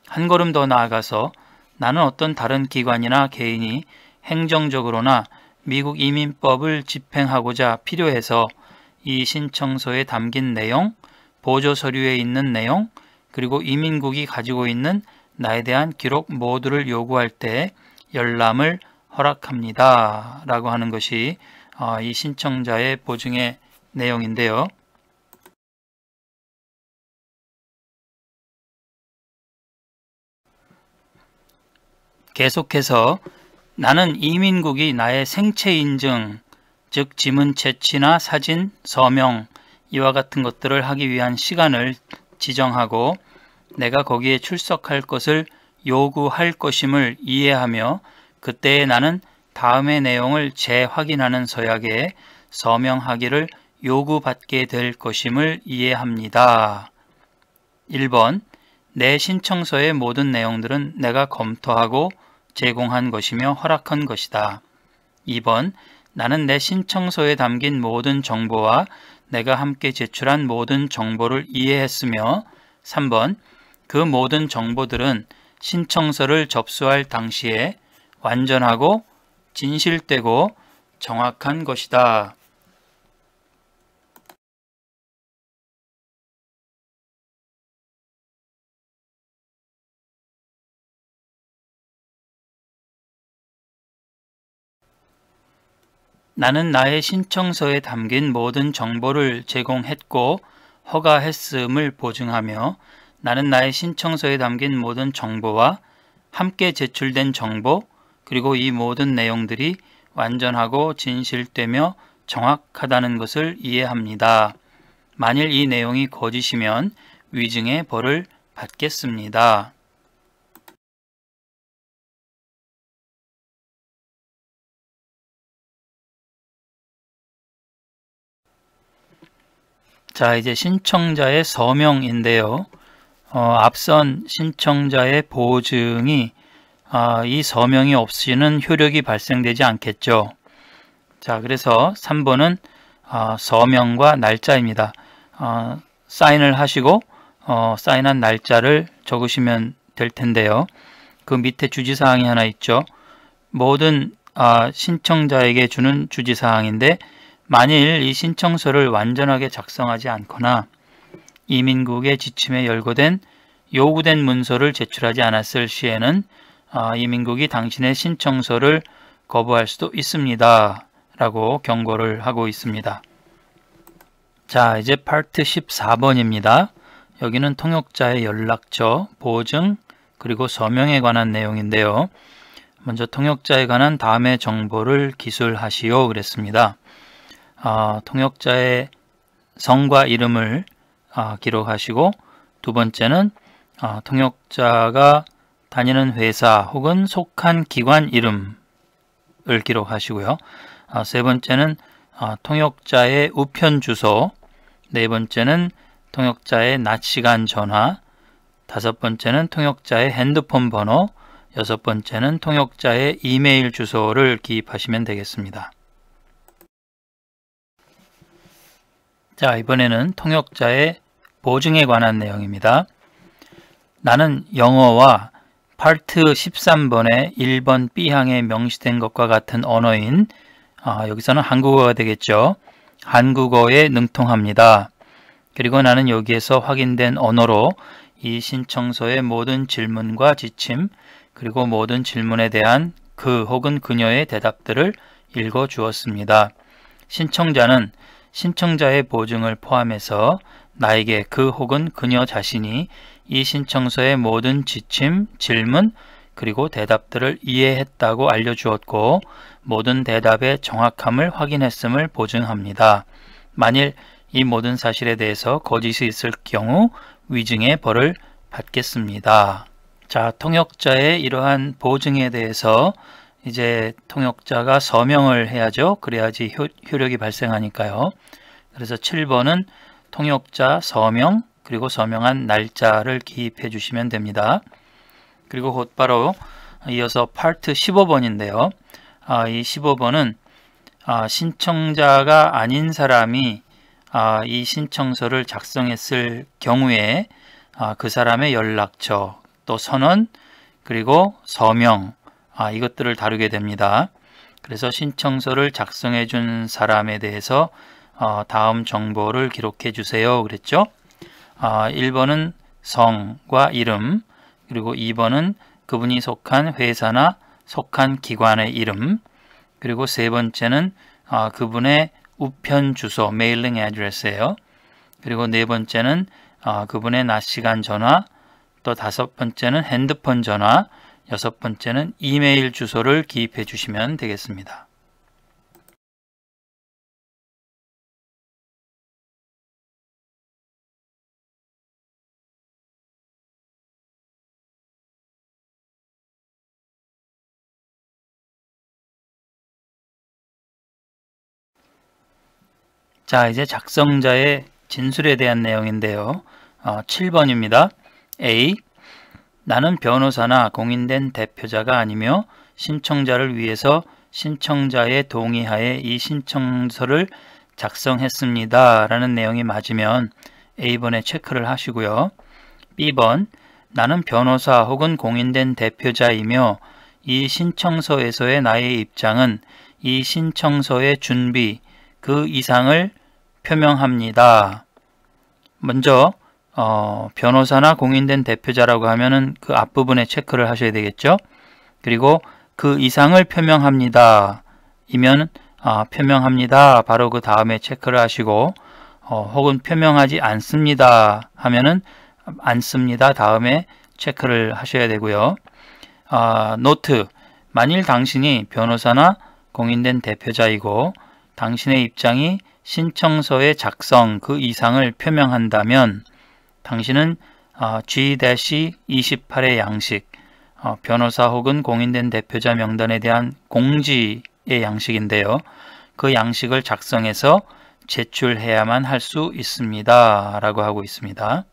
한 걸음 더 나아가서 나는 어떤 다른 기관이나 개인이 행정적으로나 미국 이민법을 집행하고자 필요해서 이 신청서에 담긴 내용, 보조 서류에 있는 내용, 그리고 이민국이 가지고 있는 나에 대한 기록 모두를 요구할 때 열람을 허락합니다. 라고 하는 것이 어, 이 신청자의 보증의 내용인데요. 계속해서 나는 이민국이 나의 생체 인증, 즉 지문 채취나 사진, 서명 이와 같은 것들을 하기 위한 시간을 지정하고 내가 거기에 출석할 것을 요구할 것임을 이해하며 그때의 나는 다음의 내용을 재확인하는 서약에 서명하기를 요구받게 될 것임을 이해합니다. 1번 내 신청서의 모든 내용들은 내가 검토하고 제공한 것이며 허락한 것이다. 2번 나는 내 신청서에 담긴 모든 정보와 내가 함께 제출한 모든 정보를 이해했으며 3번 그 모든 정보들은 신청서를 접수할 당시에 완전하고 진실되고 정확한 것이다. 나는 나의 신청서에 담긴 모든 정보를 제공했고 허가했음을 보증하며 나는 나의 신청서에 담긴 모든 정보와 함께 제출된 정보 그리고 이 모든 내용들이 완전하고 진실되며 정확하다는 것을 이해합니다. 만일 이 내용이 거짓이면 위증의 벌을 받겠습니다. 자 이제 신청자의 서명인데요. 어, 앞선 신청자의 보증이 아, 이 서명이 없이는 효력이 발생되지 않겠죠. 자 그래서 3번은 아, 서명과 날짜입니다. 아, 사인을 하시고 어, 사인한 날짜를 적으시면 될 텐데요. 그 밑에 주지사항이 하나 있죠. 모든 아, 신청자에게 주는 주지사항인데 만일 이 신청서를 완전하게 작성하지 않거나 이민국의 지침에 열거된 요구된 문서를 제출하지 않았을 시에는 아, 이민국이 당신의 신청서를 거부할 수도 있습니다. 라고 경고를 하고 있습니다. 자 이제 파트 14번입니다. 여기는 통역자의 연락처, 보증, 그리고 서명에 관한 내용인데요. 먼저 통역자에 관한 다음의 정보를 기술하시오 그랬습니다. 어, 통역자의 성과 이름을 어, 기록하시고 두 번째는 어, 통역자가 다니는 회사 혹은 속한 기관 이름을 기록하시고요. 어, 세 번째는 어, 통역자의 우편 주소, 네 번째는 통역자의 낮 시간 전화, 다섯 번째는 통역자의 핸드폰 번호, 여섯 번째는 통역자의 이메일 주소를 기입하시면 되겠습니다. 자, 이번에는 통역자의 보증에 관한 내용입니다. 나는 영어와 파트 13번의 1번 B항에 명시된 것과 같은 언어인 아, 여기서는 한국어가 되겠죠. 한국어에 능통합니다. 그리고 나는 여기에서 확인된 언어로 이 신청서의 모든 질문과 지침 그리고 모든 질문에 대한 그 혹은 그녀의 대답들을 읽어 주었습니다. 신청자는 신청자의 보증을 포함해서 나에게 그 혹은 그녀 자신이 이 신청서의 모든 지침, 질문, 그리고 대답들을 이해했다고 알려주었고 모든 대답의 정확함을 확인했음을 보증합니다. 만일 이 모든 사실에 대해서 거짓이 있을 경우 위증의 벌을 받겠습니다. 자, 통역자의 이러한 보증에 대해서 이제 통역자가 서명을 해야죠. 그래야지 효, 효력이 발생하니까요. 그래서 7번은 통역자 서명 그리고 서명한 날짜를 기입해 주시면 됩니다. 그리고 곧바로 이어서 파트 15번인데요. 아, 이 15번은 아, 신청자가 아닌 사람이 아, 이 신청서를 작성했을 경우에 아, 그 사람의 연락처, 또 선언, 그리고 서명, 아, 이것들을 다루게 됩니다. 그래서 신청서를 작성해 준 사람에 대해서 어, 다음 정보를 기록해 주세요. 그랬죠? 아, 1번은 성과 이름, 그리고 2번은 그분이 속한 회사나 속한 기관의 이름, 그리고 세 번째는 아, 그분의 우편 주소, 메일링 애드레스예요. 그리고 네 번째는 아, 그분의 낮 시간 전화, 또 다섯 번째는 핸드폰 전화, 여섯 번째는 이메일 주소를 기입해 주시면 되겠습니다. 자 이제 작성자의 진술에 대한 내용인데요. 어, 7번입니다. A. 나는 변호사나 공인된 대표자가 아니며 신청자를 위해서 신청자의 동의하에 이 신청서를 작성했습니다. 라는 내용이 맞으면 A번에 체크를 하시고요. B번 나는 변호사 혹은 공인된 대표자이며 이 신청서에서의 나의 입장은 이 신청서의 준비 그 이상을 표명합니다. 먼저 어, 변호사나 공인된 대표자라고 하면은 그 앞부분에 체크를 하셔야 되겠죠. 그리고 그 이상을 표명합니다. 이면 아, 표명합니다. 바로 그 다음에 체크를 하시고 어, 혹은 표명하지 않습니다 하면은 않습니다 다음에 체크를 하셔야 되고요. 아, 노트 만일 당신이 변호사나 공인된 대표자이고 당신의 입장이 신청서의 작성 그 이상을 표명한다면 당신은 어, G-28의 양식, 어, 변호사 혹은 공인된 대표자 명단에 대한 공지의 양식인데요. 그 양식을 작성해서 제출해야만 할 수 있습니다. 라고 하고 있습니다.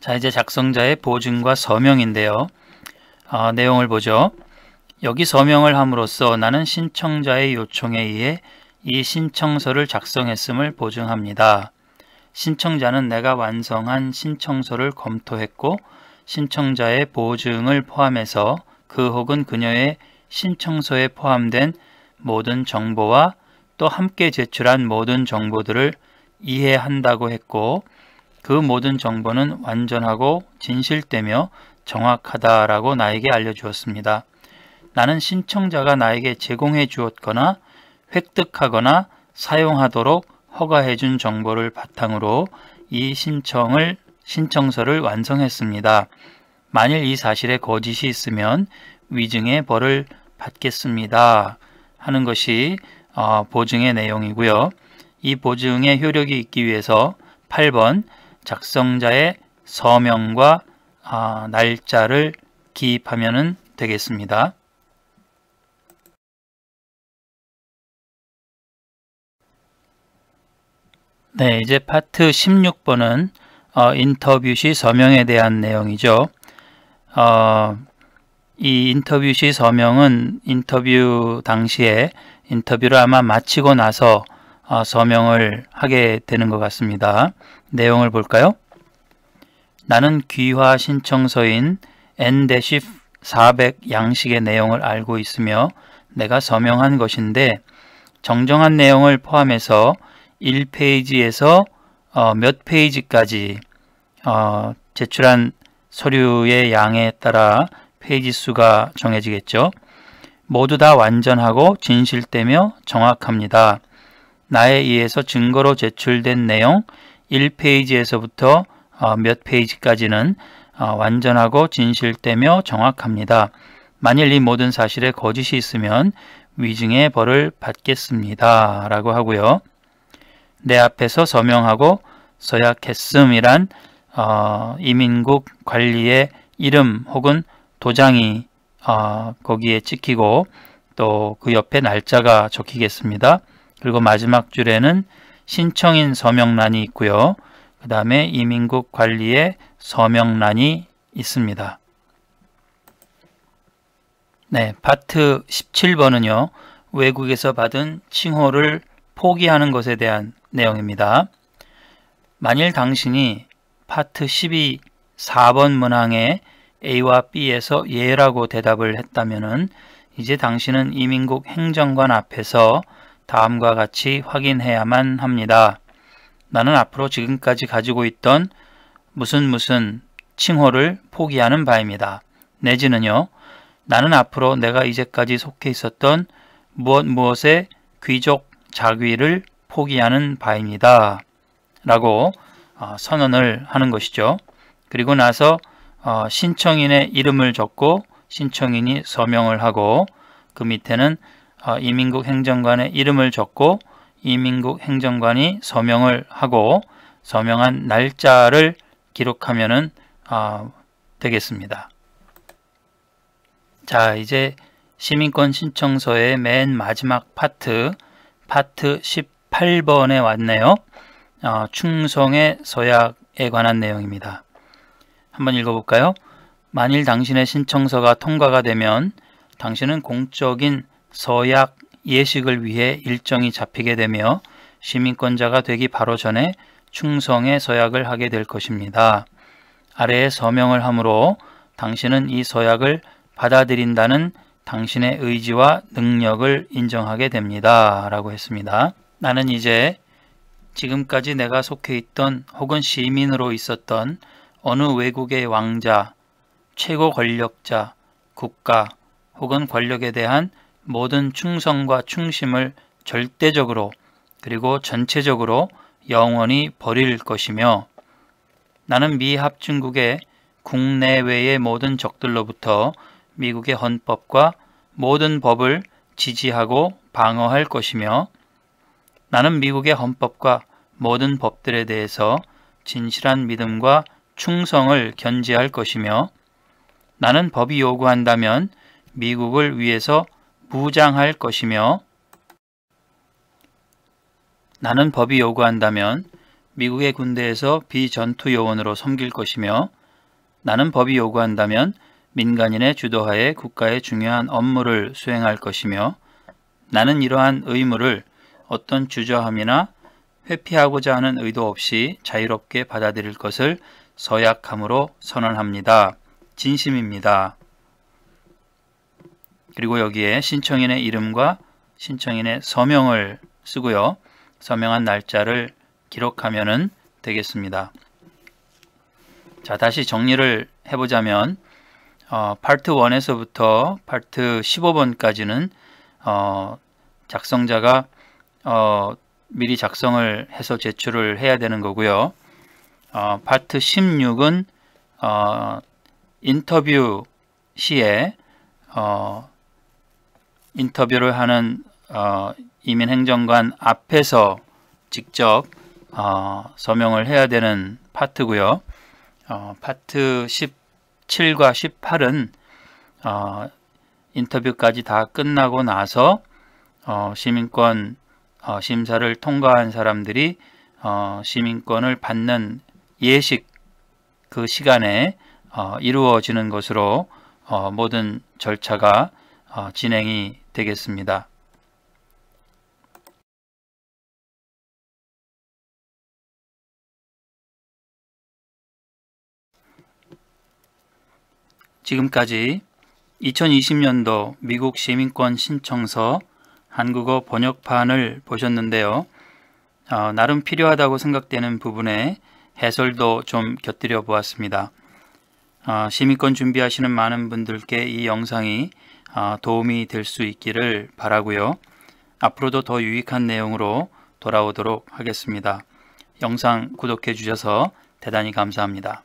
자 이제 작성자의 보증과 서명인데요. 아, 내용을 보죠. 여기 서명을 함으로써 나는 신청자의 요청에 의해 이 신청서를 작성했음을 보증합니다. 신청자는 내가 완성한 신청서를 검토했고 신청자의 보증을 포함해서 그 혹은 그녀의 신청서에 포함된 모든 정보와 또 함께 제출한 모든 정보들을 이해한다고 했고 그 모든 정보는 완전하고 진실되며 정확하다라고 나에게 알려주었습니다. 나는 신청자가 나에게 제공해 주었거나 획득하거나 사용하도록 허가해 준 정보를 바탕으로 이 신청을 신청서를 완성했습니다. 만일 이 사실에 거짓이 있으면 위증의 벌을 받겠습니다. 하는 것이 어, 보증의 내용이고요. 이 보증의 효력이 있기 위해서 8번 작성자의 서명과 아, 날짜를 기입하면 되겠습니다. 네, 이제 파트 16번은 어, 인터뷰 시 서명에 대한 내용이죠. 어, 이 인터뷰 시 서명은 인터뷰 당시에 인터뷰를 아마 마치고 나서 어, 서명을 하게 되는 것 같습니다. 내용을 볼까요? 나는 귀화 신청서인 N-400 양식의 내용을 알고 있으며 내가 서명한 것인데 정정한 내용을 포함해서 1페이지에서 어, 몇 페이지까지 어, 제출한 서류의 양에 따라 페이지 수가 정해지겠죠. 모두 다 완전하고 진실되며 정확합니다. 나에 의해서 증거로 제출된 내용 1페이지에서부터 어, 몇 페이지까지는 어, 완전하고 진실되며 정확합니다. 만일 이 모든 사실에 거짓이 있으면 위증의 벌을 받겠습니다. 라고 하고요. 내 앞에서 서명하고 서약했음이란 어, 이민국 관리의 이름 혹은 도장이 어, 거기에 찍히고 또 그 옆에 날짜가 적히겠습니다. 그리고 마지막 줄에는 신청인 서명란이 있고요. 그 다음에 이민국 관리의 서명란이 있습니다. 네, 파트 17번은요. 외국에서 받은 칭호를 포기하는 것에 대한 내용입니다. 만일 당신이 파트 12 4번 문항에 A와 B에서 예라고 대답을 했다면 이제 당신은 이민국 행정관 앞에서 다음과 같이 확인해야만 합니다. 나는 앞으로 지금까지 가지고 있던 무슨 무슨 칭호를 포기하는 바입니다. 내지는요. 나는 앞으로 내가 이제까지 속해 있었던 무엇 무엇의 귀족 자귀를 포기하는 바입니다. 라고 어, 선언을 하는 것이죠. 그리고 나서 어, 신청인의 이름을 적고 신청인이 서명을 하고 그 밑에는 어, 이민국 행정관의 이름을 적고 이민국 행정관이 서명을 하고 서명한 날짜를 기록하면 되겠습니다. 자 이제 시민권 신청서의 맨 마지막 파트 파트 10 8번에 왔네요. 어, 충성의 서약에 관한 내용입니다. 한번 읽어볼까요? 만일 당신의 신청서가 통과가 되면 당신은 공적인 서약 예식을 위해 일정이 잡히게 되며 시민권자가 되기 바로 전에 충성의 서약을 하게 될 것입니다. 아래에 서명을 하므로 당신은 이 서약을 받아들인다는 당신의 의지와 능력을 인정하게 됩니다. 라고 했습니다. 나는 이제 지금까지 내가 속해 있던 혹은 시민으로 있었던 어느 외국의 왕자, 최고 권력자, 국가 혹은 권력에 대한 모든 충성과 충심을 절대적으로 그리고 전체적으로 영원히 버릴 것이며 나는 미합중국의 국내외의 모든 적들로부터 미국의 헌법과 모든 법을 지지하고 방어할 것이며 나는 미국의 헌법과 모든 법들에 대해서 진실한 믿음과 충성을 견지할 것이며 나는 법이 요구한다면 미국을 위해서 무장할 것이며 나는 법이 요구한다면 미국의 군대에서 비전투 요원으로 섬길 것이며 나는 법이 요구한다면 민간인의 주도하에 국가의 중요한 업무를 수행할 것이며 나는 이러한 의무를 어떤 주저함이나 회피하고자 하는 의도 없이 자유롭게 받아들일 것을 서약함으로 선언합니다. 진심입니다. 그리고 여기에 신청인의 이름과 신청인의 서명을 쓰고요. 서명한 날짜를 기록하면 되겠습니다. 자, 다시 정리를 해보자면 어, 파트 1에서부터 파트 15번까지는 어, 작성자가 어, 미리 작성을 해서 제출을 해야 되는 거고요. 어, 파트 16은 어, 인터뷰 시에 어, 인터뷰를 하는 어, 이민행정관 앞에서 직접 어, 서명을 해야 되는 파트고요. 어, 파트 17과 18은 어, 인터뷰까지 다 끝나고 나서 어, 시민권 어, 심사를 통과한 사람들이 어, 시민권을 받는 예식 그 시간에 어, 이루어지는 것으로 어, 모든 절차가 어, 진행이 되겠습니다. 지금까지 2020년도 미국 시민권 신청서 한국어 번역판을 보셨는데요. 어, 나름 필요하다고 생각되는 부분에 해설도 좀 곁들여 보았습니다. 어, 시민권 준비하시는 많은 분들께 이 영상이 어, 도움이 될 수 있기를 바라고요. 앞으로도 더 유익한 내용으로 돌아오도록 하겠습니다. 영상 구독해 주셔서 대단히 감사합니다.